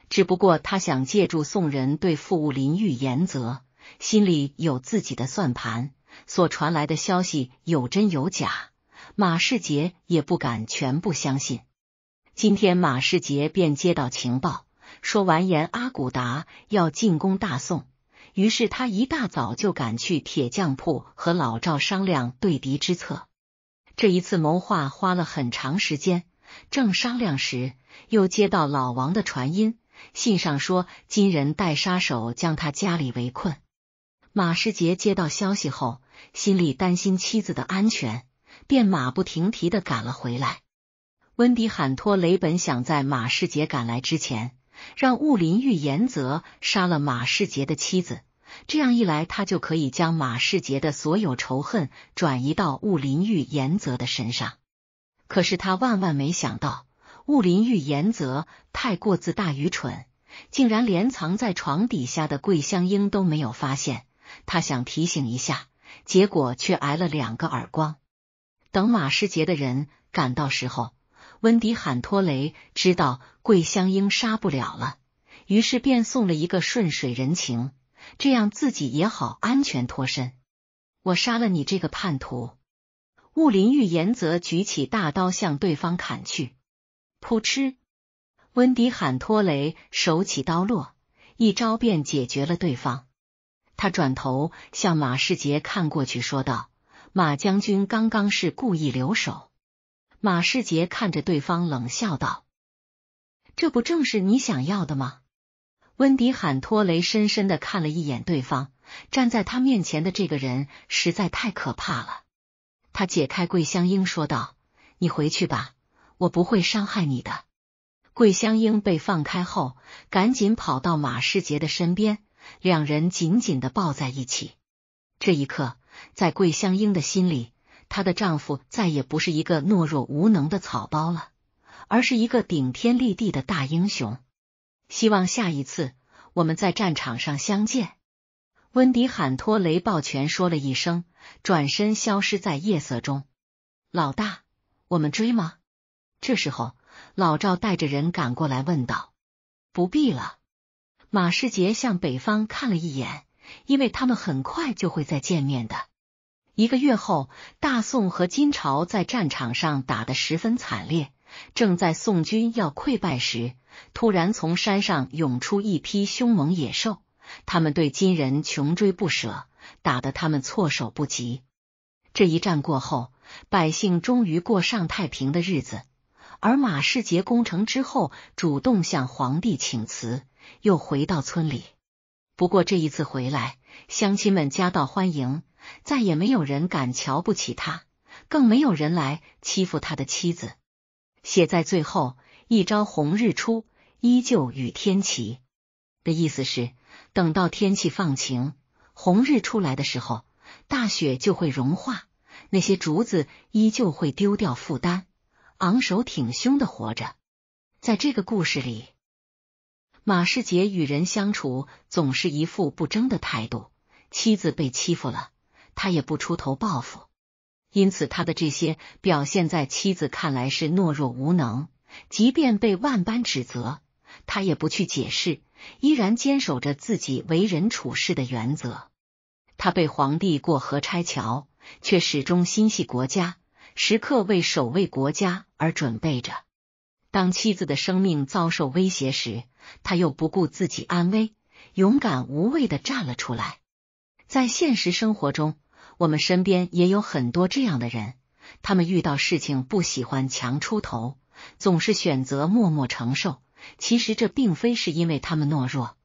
只不过他想借助宋人对富林玉严责，心里有自己的算盘。所传来的消息有真有假，马世杰也不敢全部相信。今天马世杰便接到情报，说完颜阿骨达要进攻大宋。于是他一大早就赶去铁匠铺和老赵商量对敌之策。这一次谋划花了很长时间，正商量时，又接到老王的传音信上说，金人带杀手将他家里围困。马世杰接到消息后，心里担心妻子的安全，便马不停蹄的赶了回来。温迪喊托雷本想在马世杰赶来之前，让雾林玉严泽杀了马世杰的妻子。这样一来，他就可以将马世杰的所有仇恨转移到雾林玉严泽的身上。可是他万万没想到，雾林玉严泽太过自大愚蠢，竟然连藏在床底下的桂香英都没有发现。他想提醒一下，结果却挨了两个耳光。等马世杰的人赶到时候，温迪喊托雷知道桂香英杀不了了，于是便送了一个顺水人情。这样自己也好安全脱身。我杀了你这个叛徒！雾林玉言则举起大刀向对方砍去，扑哧！温迪喊托雷手起刀落，一招便解决了对方。他转头向马世杰看过去，说道：“马将军刚刚是故意留手。”马世杰看着对方，冷笑道：“这不正是你想要的吗？”温迪喊托雷，深深的看了一眼对方站在他面前的这个人，实在太可怕了。他解开桂香英，说道：“你回去吧，我不会伤害你的。”桂香英被放开后，赶紧跑到马世杰的身边，两人紧紧的抱在一起。这一刻，在桂香英的心里，她的丈夫再也不是一个懦弱无能的草包了，而是一个顶天立地的大英雄。希望下一次我们在战场上相见。温迪喊托雷抱拳说了一声，转身消失在夜色中。老大，我们追吗？这时候，老赵带着人赶过来问道。不必了，马世杰向北方看了一眼，因为他们很快就会再见面的。一个月后，大宋和金朝在战场上打得十分惨烈。正在宋军要溃败时，突然从山上涌出一批凶猛野兽，他们对金人穷追不舍，打得他们措手不及。这一战过后，百姓终于过上太平的日子。而马世杰攻城之后，主动向皇帝请辞，又回到村里。不过这一次回来，乡亲们夹道欢迎，再也没有人敢瞧不起他，更没有人来欺负他的妻子。写在最后一朝红日出，依旧与天齐的意思是，等到天气放晴，红日出来的时候，大雪就会融化，那些竹子依旧会丢掉负担，昂首挺胸的活着。在这个故事里，马世杰与人相处总是一副不争的态度，妻子被欺负了，他也不出头报复。因此，他的这些表现在妻子看来是懦弱无能。即便被万般指责，他也不去解释，依然坚守着自己为人处事的原则。他被皇帝过河拆桥，却始终心系国家，时刻为守卫国家而准备着。当妻子的生命遭受威胁时，他又不顾自己安危，勇敢无畏的站了出来。在现实生活中。我们身边也有很多这样的人，他们遇到事情不喜欢强出头，总是选择默默承受。其实这并非是因为他们懦弱，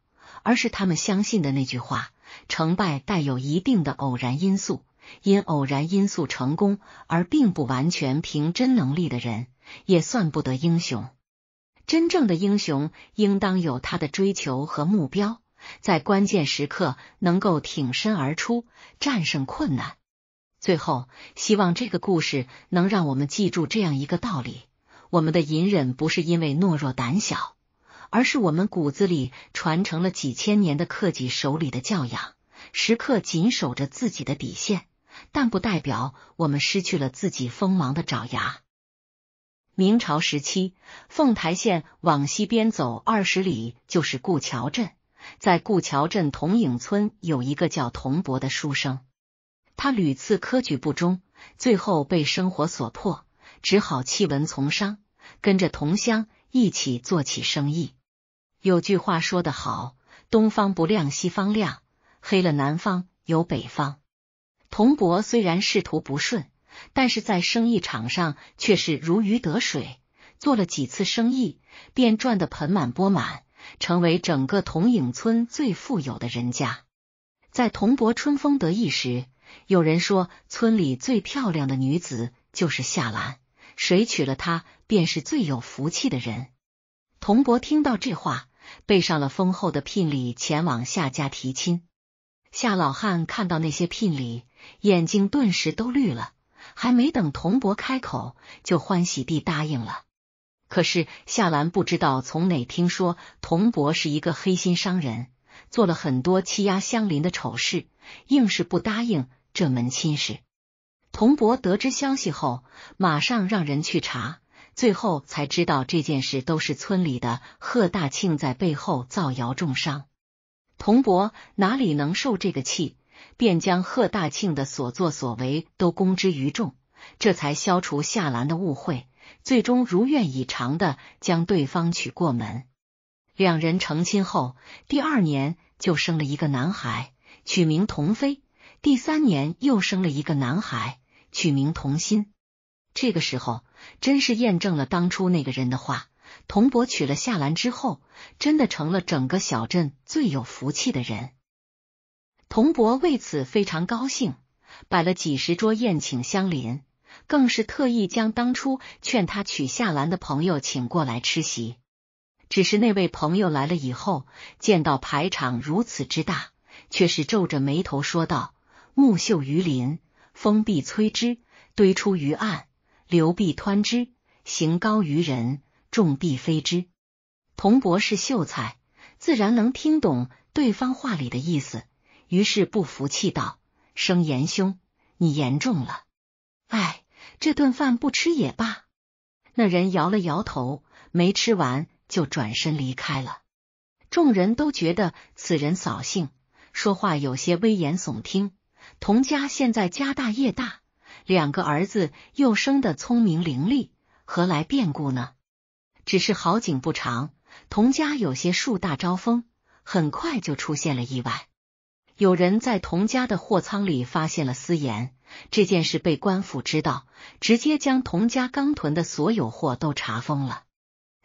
而是他们相信的那句话：成败带有一定的偶然因素，因偶然因素成功而并不完全凭真能力的人，也算不得英雄。真正的英雄应当有他的追求和目标。在关键时刻能够挺身而出，战胜困难。最后，希望这个故事能让我们记住这样一个道理：我们的隐忍不是因为懦弱胆小，而是我们骨子里传承了几千年的克己守礼的教养，时刻紧守着自己的底线。但不代表我们失去了自己锋芒的爪牙。明朝时期，凤台县往西边走二十里就是顾桥镇。在顾桥镇铜影村有一个叫童博的书生，他屡次科举不中，最后被生活所迫，只好弃文从商，跟着同乡一起做起生意。有句话说得好：“东方不亮西方亮，黑了南方有北方。”童博虽然仕途不顺，但是在生意场上却是如鱼得水，做了几次生意便赚得盆满钵满。成为整个铜影村最富有的人家。在童博春风得意时，有人说村里最漂亮的女子就是夏兰，谁娶了她便是最有福气的人。童博听到这话，备上了丰厚的聘礼，前往夏家提亲。夏老汉看到那些聘礼，眼睛顿时都绿了，还没等童博开口，就欢喜地答应了。可是夏兰不知道从哪听说，童博是一个黑心商人，做了很多欺压乡邻的丑事，硬是不答应这门亲事。童博得知消息后，马上让人去查，最后才知道这件事都是村里的贺大庆在背后造谣重伤。童博哪里能受这个气，便将贺大庆的所作所为都公之于众，这才消除夏兰的误会。最终如愿以偿的将对方娶过门，两人成亲后，第二年就生了一个男孩，取名童飞；第三年又生了一个男孩，取名童心。这个时候，真是验证了当初那个人的话。童博娶了夏兰之后，真的成了整个小镇最有福气的人。童博为此非常高兴，摆了几十桌宴请乡邻。更是特意将当初劝他娶夏兰的朋友请过来吃席。只是那位朋友来了以后，见到排场如此之大，却是皱着眉头说道：“木秀于林，风必摧之；堆出于岸，流必湍之。行高于人，众必非之。”童博是秀才，自然能听懂对方话里的意思，于是不服气道：“生严兄，你言重了。哎。”这顿饭不吃也罢。那人摇了摇头，没吃完就转身离开了。众人都觉得此人扫兴，说话有些危言耸听。童家现在家大业大，两个儿子又生得聪明伶俐，何来变故呢？只是好景不长，童家有些树大招风，很快就出现了意外。有人在童家的货仓里发现了私盐。这件事被官府知道，直接将童家刚囤的所有货都查封了。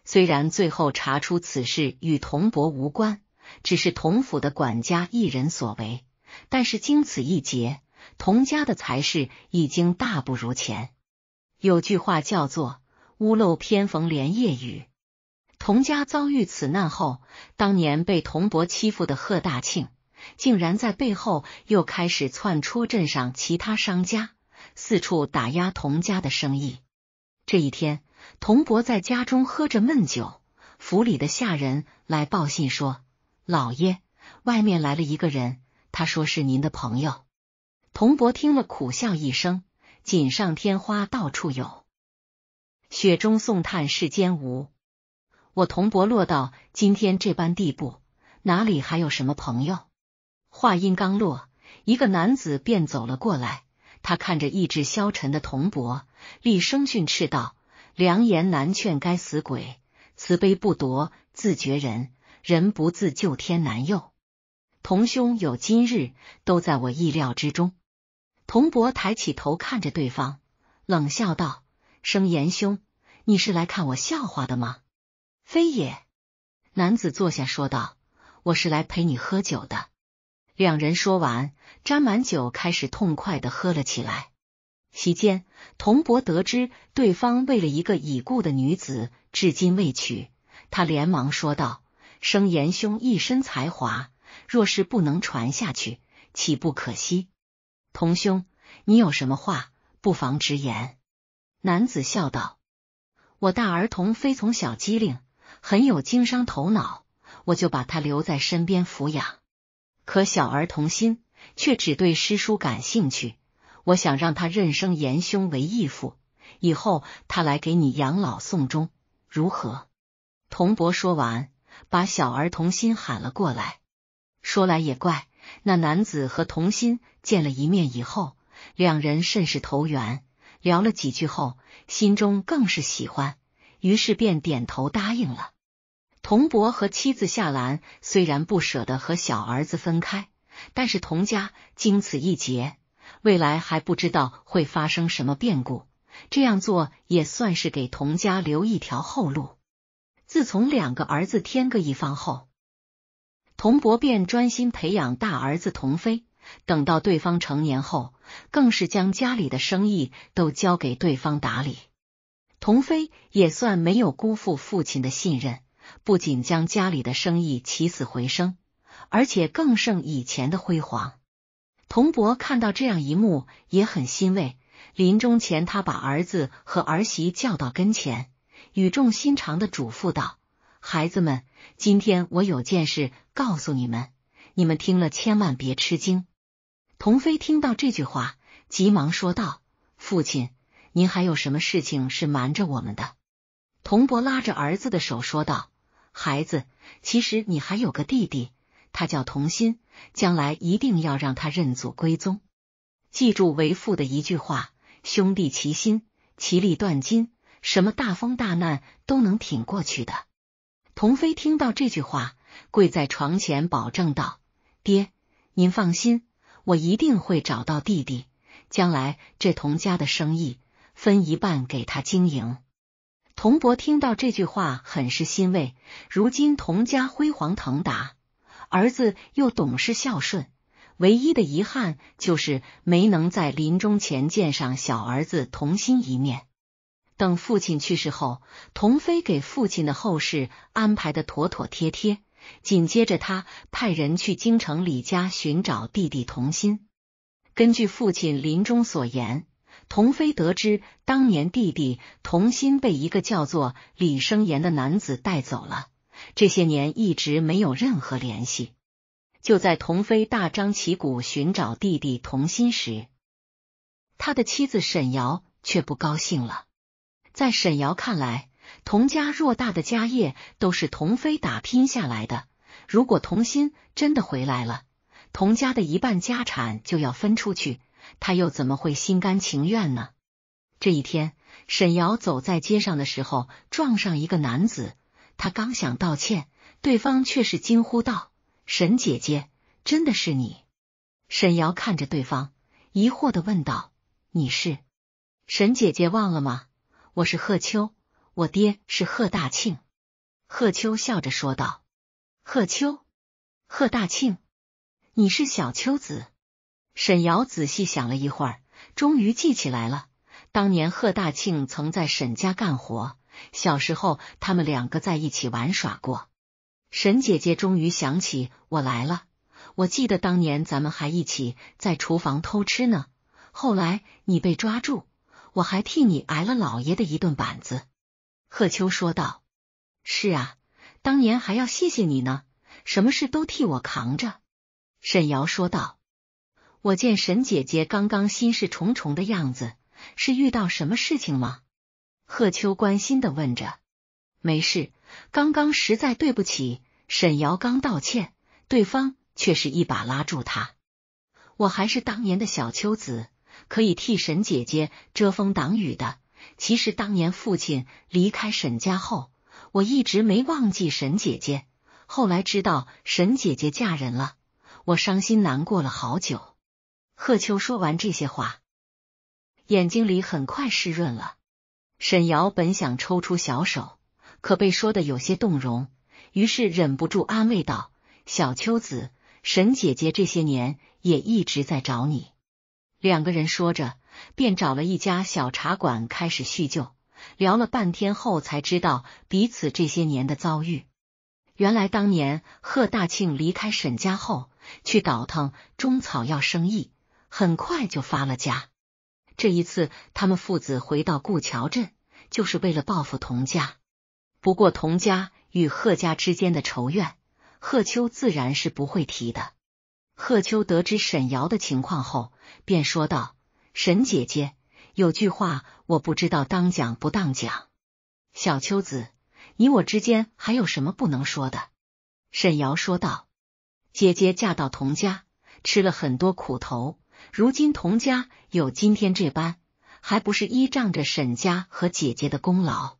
虽然最后查出此事与童伯无关，只是童府的管家一人所为，但是经此一劫，童家的财势已经大不如前。有句话叫做“屋漏偏逢连夜雨”，童家遭遇此难后，当年被童伯欺负的贺大庆。竟然在背后又开始窜出镇上其他商家，四处打压童家的生意。这一天，童博在家中喝着闷酒，府里的下人来报信说：“老爷，外面来了一个人，他说是您的朋友。”童博听了苦笑一声：“锦上添花到处有，雪中送炭世间无。我童博落到今天这般地步，哪里还有什么朋友？”话音刚落，一个男子便走了过来。他看着意志消沉的童博，厉声训斥道：“良言难劝该死鬼，慈悲不夺自绝人，人不自救天难佑。童兄有今日，都在我意料之中。”童博抬起头看着对方，冷笑道：“生言兄，你是来看我笑话的吗？”“非也。”男子坐下说道：“我是来陪你喝酒的。”两人说完，沾满酒开始痛快的喝了起来。席间，童博得知对方为了一个已故的女子至今未娶，他连忙说道：“生严兄一身才华，若是不能传下去，岂不可惜？”童兄，你有什么话，不妨直言。”男子笑道：“我大儿童非从小机灵，很有经商头脑，我就把他留在身边抚养。”可小儿童心却只对诗书感兴趣，我想让他认生严兄为义父，以后他来给你养老送终，如何？童伯说完，把小儿童心喊了过来。说来也怪，那男子和童心见了一面以后，两人甚是投缘，聊了几句后，心中更是喜欢，于是便点头答应了。童博和妻子夏兰虽然不舍得和小儿子分开，但是童家经此一劫，未来还不知道会发生什么变故。这样做也算是给童家留一条后路。自从两个儿子天各一方后，童博便专心培养大儿子童飞。等到对方成年后，更是将家里的生意都交给对方打理。童飞也算没有辜负父亲的信任。不仅将家里的生意起死回生，而且更胜以前的辉煌。童博看到这样一幕也很欣慰。临终前，他把儿子和儿媳叫到跟前，语重心长的嘱咐道：“孩子们，今天我有件事告诉你们，你们听了千万别吃惊。”童飞听到这句话，急忙说道：“父亲，您还有什么事情是瞒着我们的？”童博拉着儿子的手说道。孩子，其实你还有个弟弟，他叫童心，将来一定要让他认祖归宗。记住为父的一句话：兄弟齐心，其利断金，什么大风大难都能挺过去的。童飞听到这句话，跪在床前保证道：“爹，您放心，我一定会找到弟弟，将来这童家的生意分一半给他经营。”童博听到这句话，很是欣慰。如今童家辉煌腾达，儿子又懂事孝顺，唯一的遗憾就是没能在临终前见上小儿子童心一面。等父亲去世后，童飞给父亲的后事安排的妥妥帖帖，紧接着他派人去京城李家寻找弟弟童心。根据父亲临终所言。童飞得知当年弟弟童心被一个叫做李生言的男子带走了，这些年一直没有任何联系。就在童飞大张旗鼓寻找弟弟童心时，他的妻子沈瑶却不高兴了。在沈瑶看来，童家偌大的家业都是童飞打拼下来的，如果童心真的回来了，童家的一半家产就要分出去。他又怎么会心甘情愿呢？这一天，沈瑶走在街上的时候，撞上一个男子。他刚想道歉，对方却是惊呼道：“沈姐姐，真的是你！”沈瑶看着对方，疑惑的问道：“你是？沈姐姐忘了吗？我是贺秋，我爹是贺大庆。”贺秋笑着说道：“贺秋，贺大庆，你是小秋子。”沈瑶仔细想了一会儿，终于记起来了。当年贺大庆曾在沈家干活，小时候他们两个在一起玩耍过。沈姐姐终于想起我来了，我记得当年咱们还一起在厨房偷吃呢。后来你被抓住，我还替你挨了老爷的一顿板子。贺秋说道：“是啊，当年还要谢谢你呢，什么事都替我扛着。”沈瑶说道。我见沈姐姐刚刚心事重重的样子，是遇到什么事情吗？贺秋关心的问着。没事，刚刚实在对不起沈瑶，刚道歉，对方却是一把拉住他。我还是当年的小秋子，可以替沈姐姐遮风挡雨的。其实当年父亲离开沈家后，我一直没忘记沈姐姐。后来知道沈姐姐嫁人了，我伤心难过了好久。贺秋说完这些话，眼睛里很快湿润了。沈瑶本想抽出小手，可被说的有些动容，于是忍不住安慰道：“小秋子，沈姐姐这些年也一直在找你。”两个人说着，便找了一家小茶馆开始叙旧，聊了半天后，才知道彼此这些年的遭遇。原来，当年贺大庆离开沈家后，去倒腾中草药生意。很快就发了家。这一次，他们父子回到顾桥镇，就是为了报复童家。不过，童家与贺家之间的仇怨，贺秋自然是不会提的。贺秋得知沈瑶的情况后，便说道：“沈姐姐，有句话我不知道当讲不当讲。小秋子，你我之间还有什么不能说的？”沈瑶说道：“姐姐嫁到童家，吃了很多苦头。”如今童家有今天这般，还不是依仗着沈家和姐姐的功劳？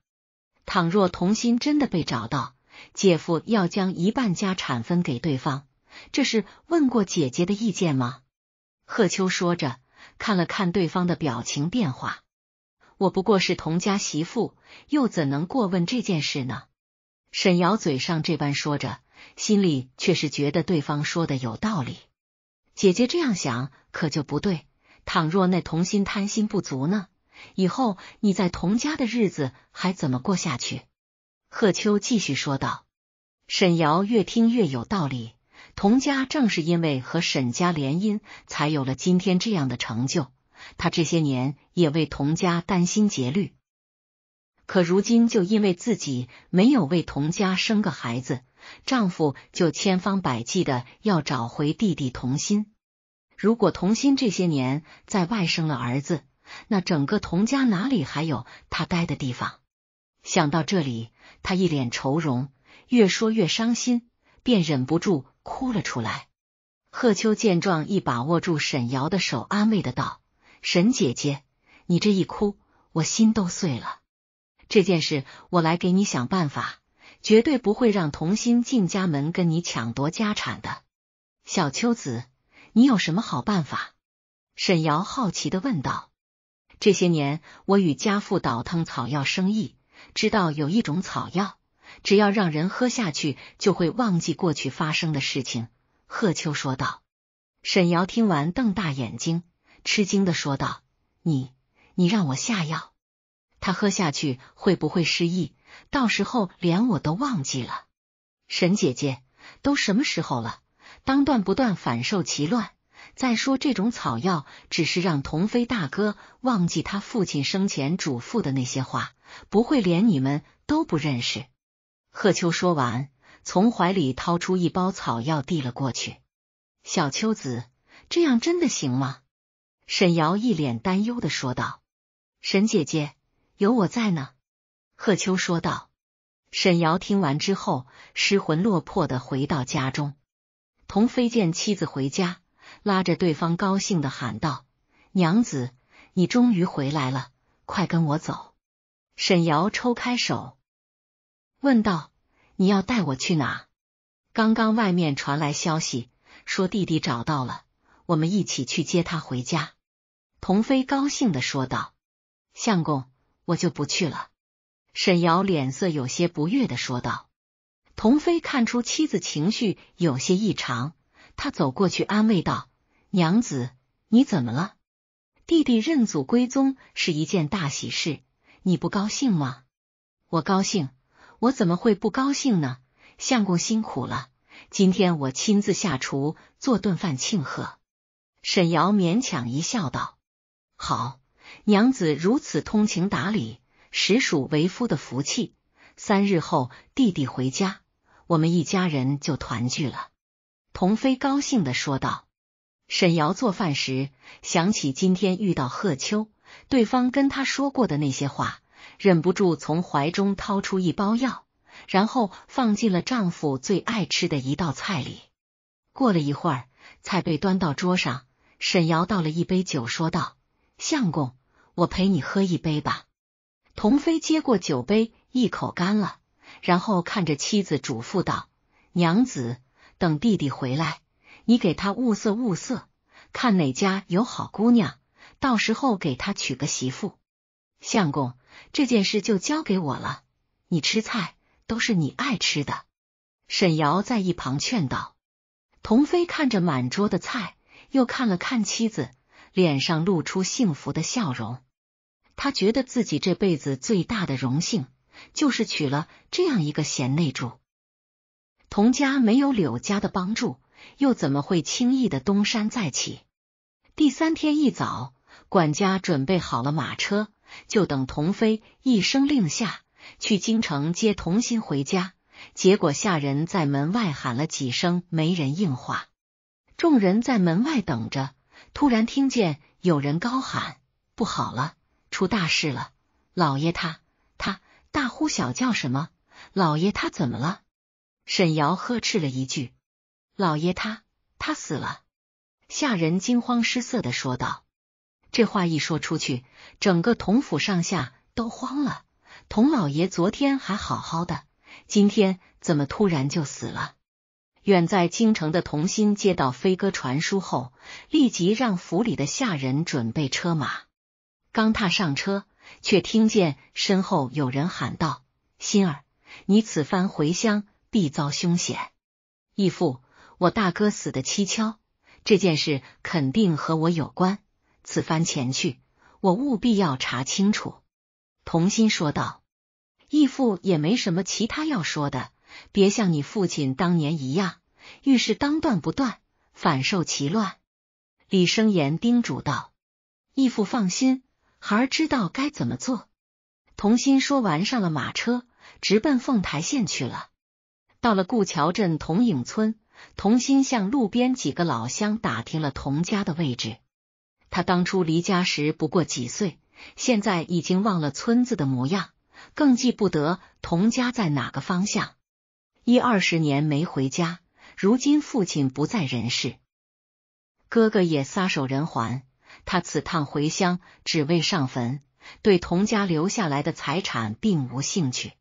倘若童心真的被找到，姐夫要将一半家产分给对方，这是问过姐姐的意见吗？贺秋说着，看了看对方的表情变化。我不过是童家媳妇，又怎能过问这件事呢？沈瑶嘴上这般说着，心里却是觉得对方说的有道理。姐姐这样想可就不对。倘若那童心贪心不足呢？以后你在童家的日子还怎么过下去？贺秋继续说道。沈瑶越听越有道理。童家正是因为和沈家联姻，才有了今天这样的成就。他这些年也为童家担心竭虑，可如今就因为自己没有为童家生个孩子。丈夫就千方百计的要找回弟弟童心。如果童心这些年在外生了儿子，那整个童家哪里还有他待的地方？想到这里，他一脸愁容，越说越伤心，便忍不住哭了出来。贺秋见状，一把握住沈瑶的手，安慰的道：“沈姐姐，你这一哭，我心都碎了。这件事我来给你想办法。”绝对不会让童心进家门跟你抢夺家产的，小秋子，你有什么好办法？沈瑶好奇的问道。这些年我与家父倒腾草药生意，知道有一种草药，只要让人喝下去，就会忘记过去发生的事情。贺秋说道。沈瑶听完，瞪大眼睛，吃惊的说道：“你，你让我下药？”他喝下去会不会失忆？到时候连我都忘记了。沈姐姐，都什么时候了，当断不断，反受其乱。再说这种草药只是让童飞大哥忘记他父亲生前嘱咐的那些话，不会连你们都不认识。贺秋说完，从怀里掏出一包草药递了过去。小秋子，这样真的行吗？沈瑶一脸担忧的说道：“沈姐姐。”有我在呢，贺秋说道。沈瑶听完之后失魂落魄的回到家中，童飞见妻子回家，拉着对方高兴的喊道：“娘子，你终于回来了，快跟我走。”沈瑶抽开手，问道：“你要带我去哪？”刚刚外面传来消息，说弟弟找到了，我们一起去接他回家。童飞高兴的说道：“相公。”我就不去了。”沈瑶脸色有些不悦的说道。童飞看出妻子情绪有些异常，他走过去安慰道：“娘子，你怎么了？弟弟认祖归宗是一件大喜事，你不高兴吗？”“我高兴，我怎么会不高兴呢？相公辛苦了，今天我亲自下厨做顿饭庆贺。”沈瑶勉强一笑道：“好。”娘子如此通情达理，实属为夫的福气。三日后弟弟回家，我们一家人就团聚了。童飞高兴地说道。沈瑶做饭时想起今天遇到贺秋，对方跟她说过的那些话，忍不住从怀中掏出一包药，然后放进了丈夫最爱吃的一道菜里。过了一会儿，菜被端到桌上，沈瑶倒了一杯酒，说道：“相公。”我陪你喝一杯吧。童飞接过酒杯，一口干了，然后看着妻子嘱咐道：“娘子，等弟弟回来，你给他物色物色，看哪家有好姑娘，到时候给他娶个媳妇。”相公，这件事就交给我了。你吃菜都是你爱吃的。沈瑶在一旁劝道。童飞看着满桌的菜，又看了看妻子。脸上露出幸福的笑容，他觉得自己这辈子最大的荣幸就是娶了这样一个贤内助。童家没有柳家的帮助，又怎么会轻易的东山再起？第三天一早，管家准备好了马车，就等童飞一声令下，去京城接童心回家。结果下人在门外喊了几声，没人应话，众人在门外等着。突然听见有人高喊：“不好了，出大事了！老爷他他大呼小叫什么？老爷他怎么了？”沈瑶呵斥了一句：“老爷他他死了！”下人惊慌失色的说道：“这话一说出去，整个童府上下都慌了。童老爷昨天还好好的，今天怎么突然就死了？”远在京城的童心接到飞鸽传书后，立即让府里的下人准备车马。刚踏上车，却听见身后有人喊道：“心儿，你此番回乡必遭凶险。义父，我大哥死的蹊跷，这件事肯定和我有关。此番前去，我务必要查清楚。”童心说道：“义父也没什么其他要说的。”别像你父亲当年一样，遇事当断不断，反受其乱。”李生言叮嘱道。“义父放心，孩儿知道该怎么做。”童心说完，上了马车，直奔凤台县去了。到了顾桥镇童影村，童心向路边几个老乡打听了童家的位置。他当初离家时不过几岁，现在已经忘了村子的模样，更记不得童家在哪个方向。一二十年没回家，如今父亲不在人世，哥哥也撒手人寰。他此趟回乡只为上坟，对童家留下来的财产并无兴趣。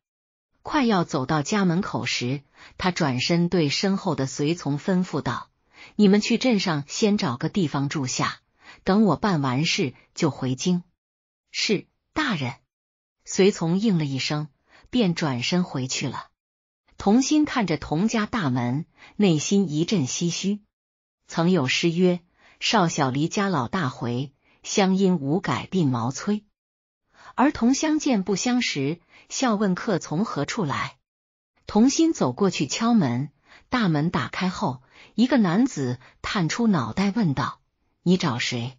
快要走到家门口时，他转身对身后的随从吩咐道：“你们去镇上先找个地方住下，等我办完事就回京。”是大人。随从应了一声，便转身回去了。童心看着童家大门，内心一阵唏嘘。曾有诗曰：“少小离家老大回，乡音无改鬓毛催。儿童相见不相识，笑问客从何处来。”童心走过去敲门，大门打开后，一个男子探出脑袋问道：“你找谁？”“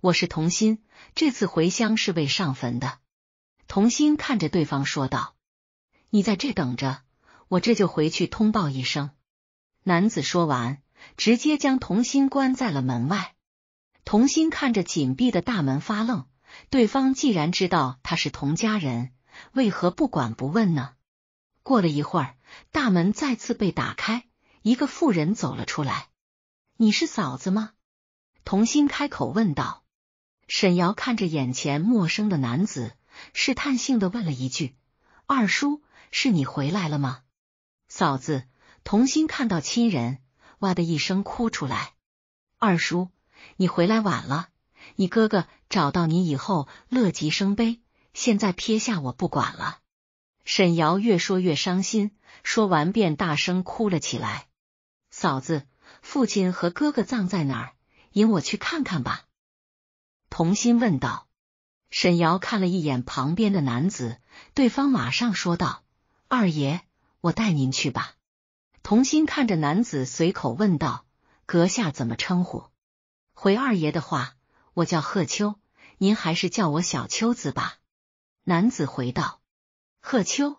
我是童心，这次回乡是为上坟的。”童心看着对方说道：“你在这等着。”我这就回去通报一声。”男子说完，直接将童心关在了门外。童心看着紧闭的大门发愣，对方既然知道他是童家人，为何不管不问呢？过了一会儿，大门再次被打开，一个妇人走了出来。“你是嫂子吗？”童心开口问道。沈瑶看着眼前陌生的男子，试探性的问了一句：“二叔，是你回来了吗？”嫂子，童心看到亲人，哇的一声哭出来。二叔，你回来晚了，你哥哥找到你以后乐极生悲，现在撇下我不管了。沈瑶越说越伤心，说完便大声哭了起来。嫂子，父亲和哥哥葬在哪儿？引我去看看吧。童心问道。沈瑶看了一眼旁边的男子，对方马上说道：“二爷。”我带您去吧。童心看着男子，随口问道：“阁下怎么称呼？”回二爷的话，我叫贺秋，您还是叫我小秋子吧。”男子回道。贺秋，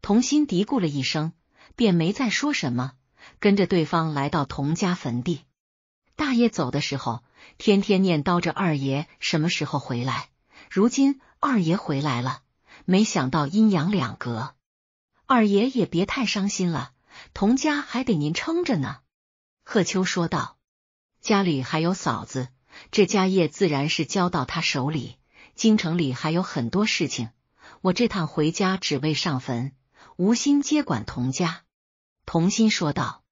童心嘀咕了一声，便没再说什么，跟着对方来到童家坟地。大爷走的时候，天天念叨着二爷什么时候回来。如今二爷回来了，没想到阴阳两隔。二爷也别太伤心了，童家还得您撑着呢。”贺秋说道，“家里还有嫂子，这家业自然是交到他手里。京城里还有很多事情，我这趟回家只为上坟，无心接管童家。”童心说道，“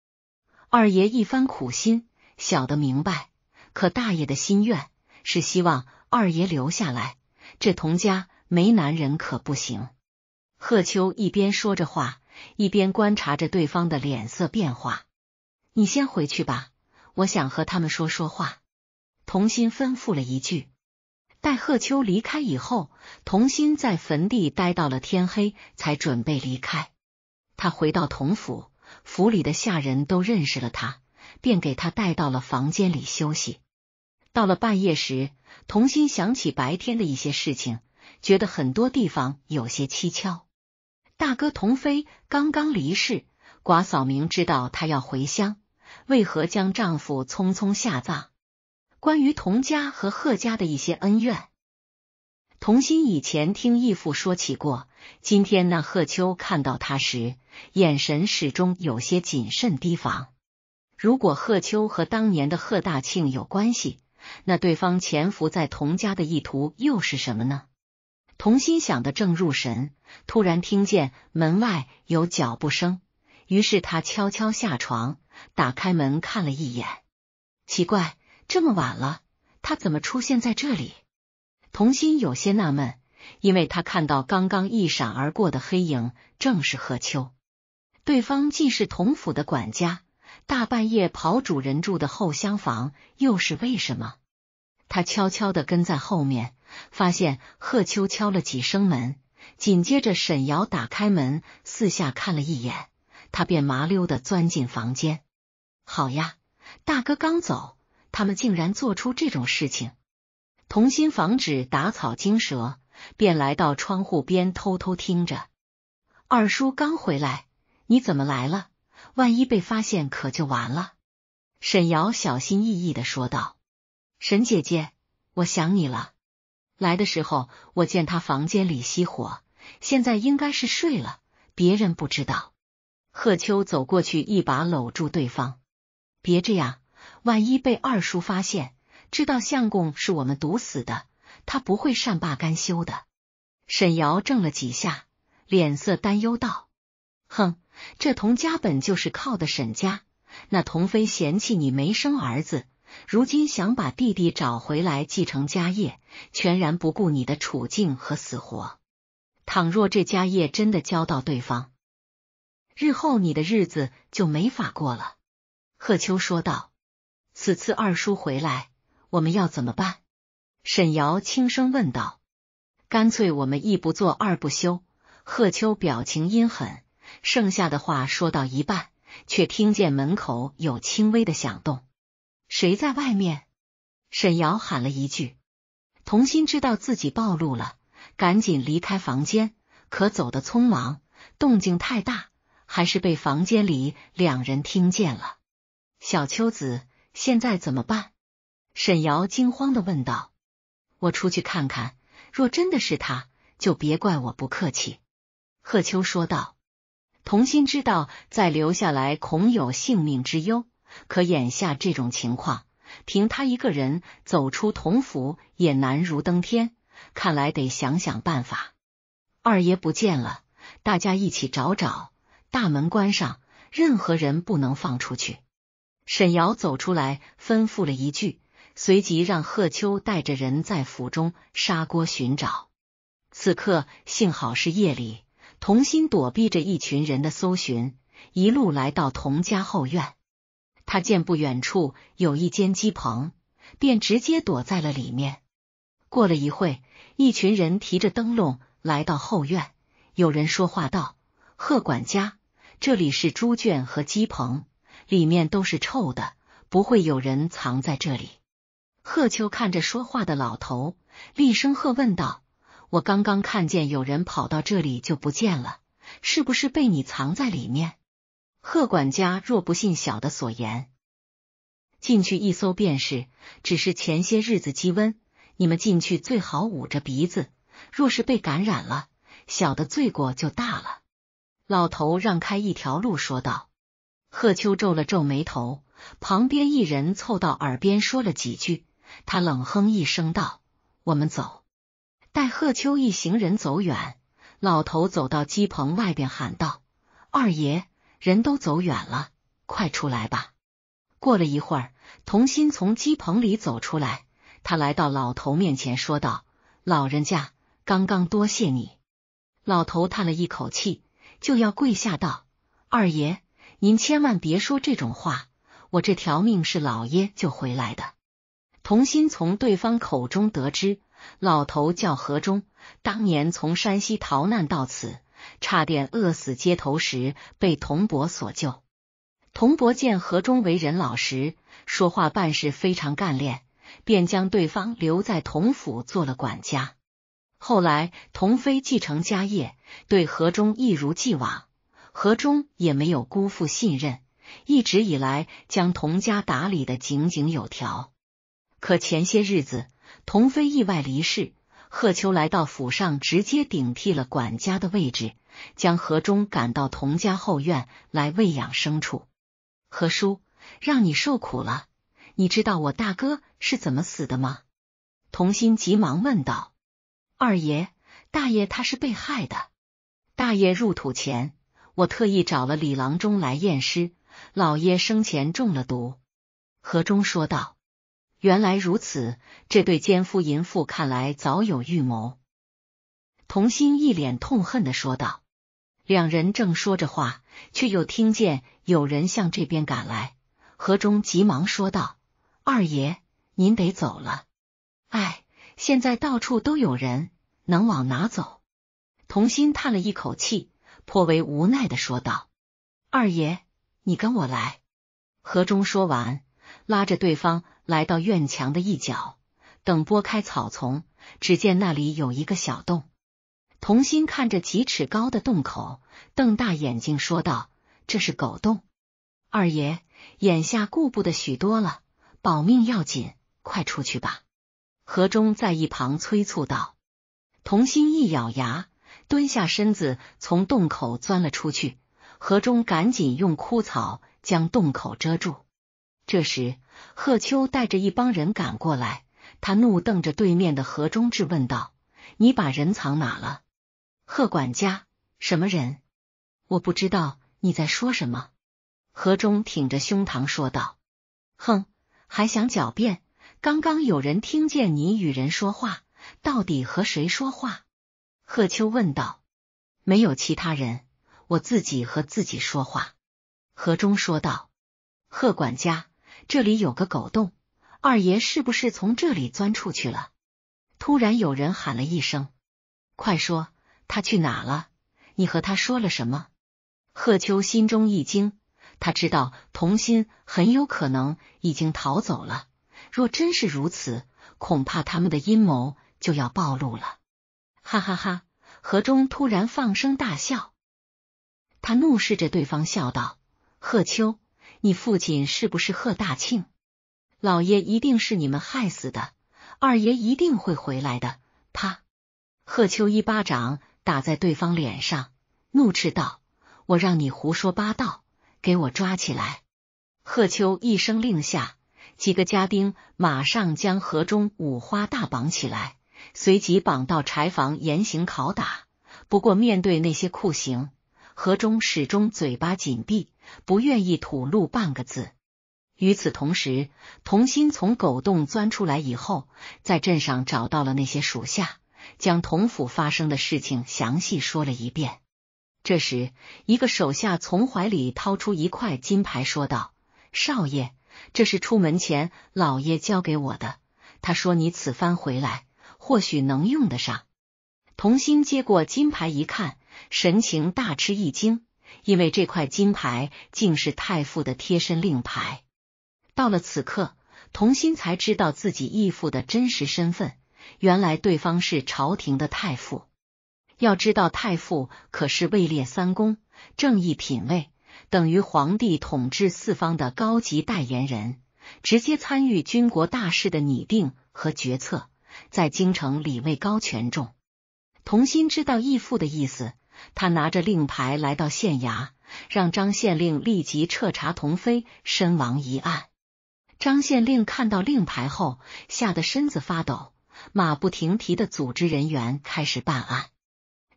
二爷一番苦心，小的明白。可大爷的心愿是希望二爷留下来，这童家没男人可不行。”贺秋一边说着话，一边观察着对方的脸色变化。你先回去吧，我想和他们说说话。”童心吩咐了一句。待贺秋离开以后，童心在坟地待到了天黑，才准备离开。他回到童府，府里的下人都认识了他，便给他带到了房间里休息。到了半夜时，童心想起白天的一些事情，觉得很多地方有些蹊跷。大哥童飞刚刚离世，寡嫂明知道他要回乡，为何将丈夫匆匆下葬？关于童家和贺家的一些恩怨，童心以前听义父说起过。今天那贺秋看到他时，眼神始终有些谨慎提防。如果贺秋和当年的贺大庆有关系，那对方潜伏在童家的意图又是什么呢？童心想的正入神，突然听见门外有脚步声，于是他悄悄下床，打开门看了一眼。奇怪，这么晚了，他怎么出现在这里？童心有些纳闷，因为他看到刚刚一闪而过的黑影，正是何秋。对方既是童府的管家，大半夜跑主人住的后厢房，又是为什么？他悄悄地跟在后面，发现贺秋敲了几声门，紧接着沈瑶打开门，四下看了一眼，他便麻溜的钻进房间。好呀，大哥刚走，他们竟然做出这种事情。童心防止打草惊蛇，便来到窗户边偷偷听着。二叔刚回来，你怎么来了？万一被发现，可就完了。沈瑶小心翼翼的说道。沈姐姐，我想你了。来的时候我见他房间里熄火，现在应该是睡了。别人不知道。贺秋走过去，一把搂住对方。别这样，万一被二叔发现，知道相公是我们毒死的，他不会善罢甘休的。沈瑶怔了几下，脸色担忧道：“哼，这童家本就是靠的沈家，那童妃嫌弃你没生儿子。”如今想把弟弟找回来继承家业，全然不顾你的处境和死活。倘若这家业真的交到对方，日后你的日子就没法过了。”贺秋说道。“此次二叔回来，我们要怎么办？”沈瑶轻声问道。“干脆我们一不做二不休。”贺秋表情阴狠，剩下的话说到一半，却听见门口有轻微的响动。谁在外面？沈瑶喊了一句。童心知道自己暴露了，赶紧离开房间，可走得匆忙，动静太大，还是被房间里两人听见了。小秋子，现在怎么办？沈瑶惊慌的问道。我出去看看，若真的是他，就别怪我不客气。贺秋说道。童心知道再留下来，恐有性命之忧。可眼下这种情况，凭他一个人走出童府也难如登天，看来得想想办法。二爷不见了，大家一起找找。大门关上，任何人不能放出去。沈瑶走出来，吩咐了一句，随即让贺秋带着人在府中砂锅寻找。此刻幸好是夜里，童心躲避着一群人的搜寻，一路来到童家后院。他见不远处有一间鸡棚，便直接躲在了里面。过了一会，一群人提着灯笼来到后院，有人说话道：“贺管家，这里是猪圈和鸡棚，里面都是臭的，不会有人藏在这里。”贺秋看着说话的老头，厉声喝问道：“我刚刚看见有人跑到这里就不见了，是不是被你藏在里面？”贺管家若不信小的所言，进去一搜便是。只是前些日子积温，你们进去最好捂着鼻子。若是被感染了，小的罪过就大了。老头让开一条路，说道。贺秋皱了皱眉头，旁边一人凑到耳边说了几句，他冷哼一声道：“我们走。”待贺秋一行人走远，老头走到鸡棚外边喊道：“二爷。”人都走远了，快出来吧。过了一会儿，童心从鸡棚里走出来，他来到老头面前，说道：“老人家，刚刚多谢你。”老头叹了一口气，就要跪下道：“二爷，您千万别说这种话，我这条命是老爷救回来的。”童心从对方口中得知，老头叫何忠，当年从山西逃难到此。差点饿死街头时，被童博所救。童博见何忠为人老实，说话办事非常干练，便将对方留在童府做了管家。后来童飞继承家业，对何忠一如既往，何忠也没有辜负信任，一直以来将童家打理的井井有条。可前些日子，童飞意外离世。贺秋来到府上，直接顶替了管家的位置，将何忠赶到童家后院来喂养牲畜。何叔，让你受苦了。你知道我大哥是怎么死的吗？童心急忙问道。二爷、大爷他是被害的。大爷入土前，我特意找了李郎中来验尸。老爷生前中了毒。何忠说道。原来如此，这对奸夫淫妇看来早有预谋。童心一脸痛恨的说道。两人正说着话，却又听见有人向这边赶来。何忠急忙说道：“二爷，您得走了。哎，现在到处都有人，能往哪走？”童心叹了一口气，颇为无奈的说道：“二爷，你跟我来。”何忠说完。拉着对方来到院墙的一角，等拨开草丛，只见那里有一个小洞。童心看着几尺高的洞口，瞪大眼睛说道：“这是狗洞。”二爷，眼下顾不得许多了，保命要紧，快出去吧！”何忠在一旁催促道。童心一咬牙，蹲下身子，从洞口钻了出去。何忠赶紧用枯草将洞口遮住。这时，贺秋带着一帮人赶过来，他怒瞪着对面的何中，质问道：“你把人藏哪了？”贺管家，什么人？我不知道你在说什么。”何中挺着胸膛说道：“哼，还想狡辩？刚刚有人听见你与人说话，到底和谁说话？”贺秋问道。“没有其他人，我自己和自己说话。”何中说道。贺管家。这里有个狗洞，二爷是不是从这里钻出去了？突然有人喊了一声：“快说，他去哪了？你和他说了什么？”贺秋心中一惊，他知道童心很有可能已经逃走了。若真是如此，恐怕他们的阴谋就要暴露了。哈哈哈！何中突然放声大笑，他怒视着对方，笑道：“贺秋。”你父亲是不是贺大庆？老爷一定是你们害死的，二爷一定会回来的。啪！贺秋一巴掌打在对方脸上，怒斥道：“我让你胡说八道，给我抓起来！”贺秋一声令下，几个家丁马上将何忠五花大绑起来，随即绑到柴房严刑拷打。不过面对那些酷刑，何忠始终嘴巴紧闭。不愿意吐露半个字。与此同时，童心从狗洞钻出来以后，在镇上找到了那些属下，将童府发生的事情详细说了一遍。这时，一个手下从怀里掏出一块金牌，说道：“少爷，这是出门前老爷交给我的，他说你此番回来，或许能用得上。”童心接过金牌一看，神情大吃一惊。因为这块金牌竟是太傅的贴身令牌。到了此刻，童心才知道自己义父的真实身份。原来对方是朝廷的太傅。要知道，太傅可是位列三公，正义品位，等于皇帝统治四方的高级代言人，直接参与军国大事的拟定和决策，在京城里位高权重。童心知道义父的意思。他拿着令牌来到县衙，让张县令立即彻查童飞身亡一案。张县令看到令牌后，吓得身子发抖，马不停蹄的组织人员开始办案。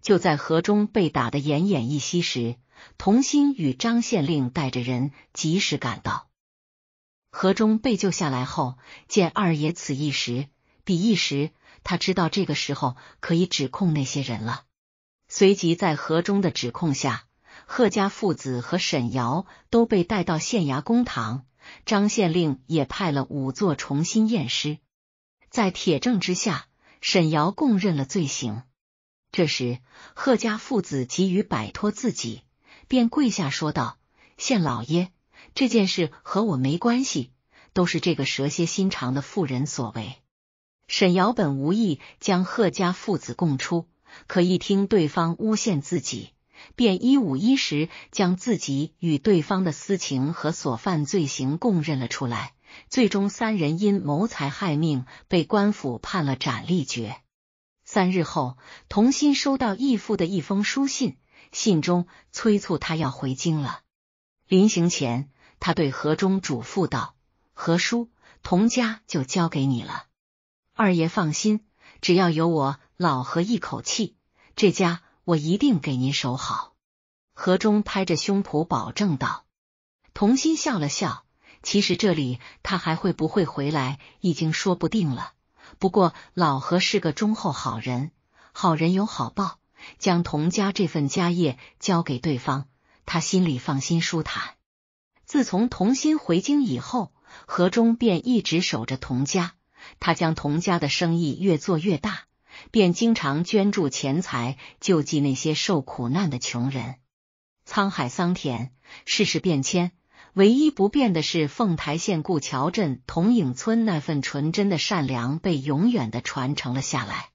就在河中被打得奄奄一息时，童心与张县令带着人及时赶到。河中被救下来后，见二爷此一时彼一时，他知道这个时候可以指控那些人了。随即在何忠的指控下，贺家父子和沈瑶都被带到县衙公堂，张县令也派了仵作重新验尸。在铁证之下，沈瑶供认了罪行。这时，贺家父子急于摆脱自己，便跪下说道：“县老爷，这件事和我没关系，都是这个蛇蝎心肠的妇人所为。”沈瑶本无意将贺家父子供出。可一听对方诬陷自己，便一五一十将自己与对方的私情和所犯罪行供认了出来。最终，三人因谋财害命被官府判了斩立决。三日后，童心收到义父的一封书信，信中催促他要回京了。临行前，他对何忠嘱咐道：“何叔，童家就交给你了。二爷放心，只要有我。”老何一口气，这家我一定给您守好。何中拍着胸脯保证道。童心笑了笑，其实这里他还会不会回来已经说不定了。不过老何是个忠厚好人，好人有好报，将童家这份家业交给对方，他心里放心舒坦。自从童心回京以后，何中便一直守着童家，他将童家的生意越做越大。便经常捐助钱财，救济那些受苦难的穷人。沧海桑田，世事变迁，唯一不变的是凤台县顾桥镇桐影村那份纯真的善良，被永远的传承了下来。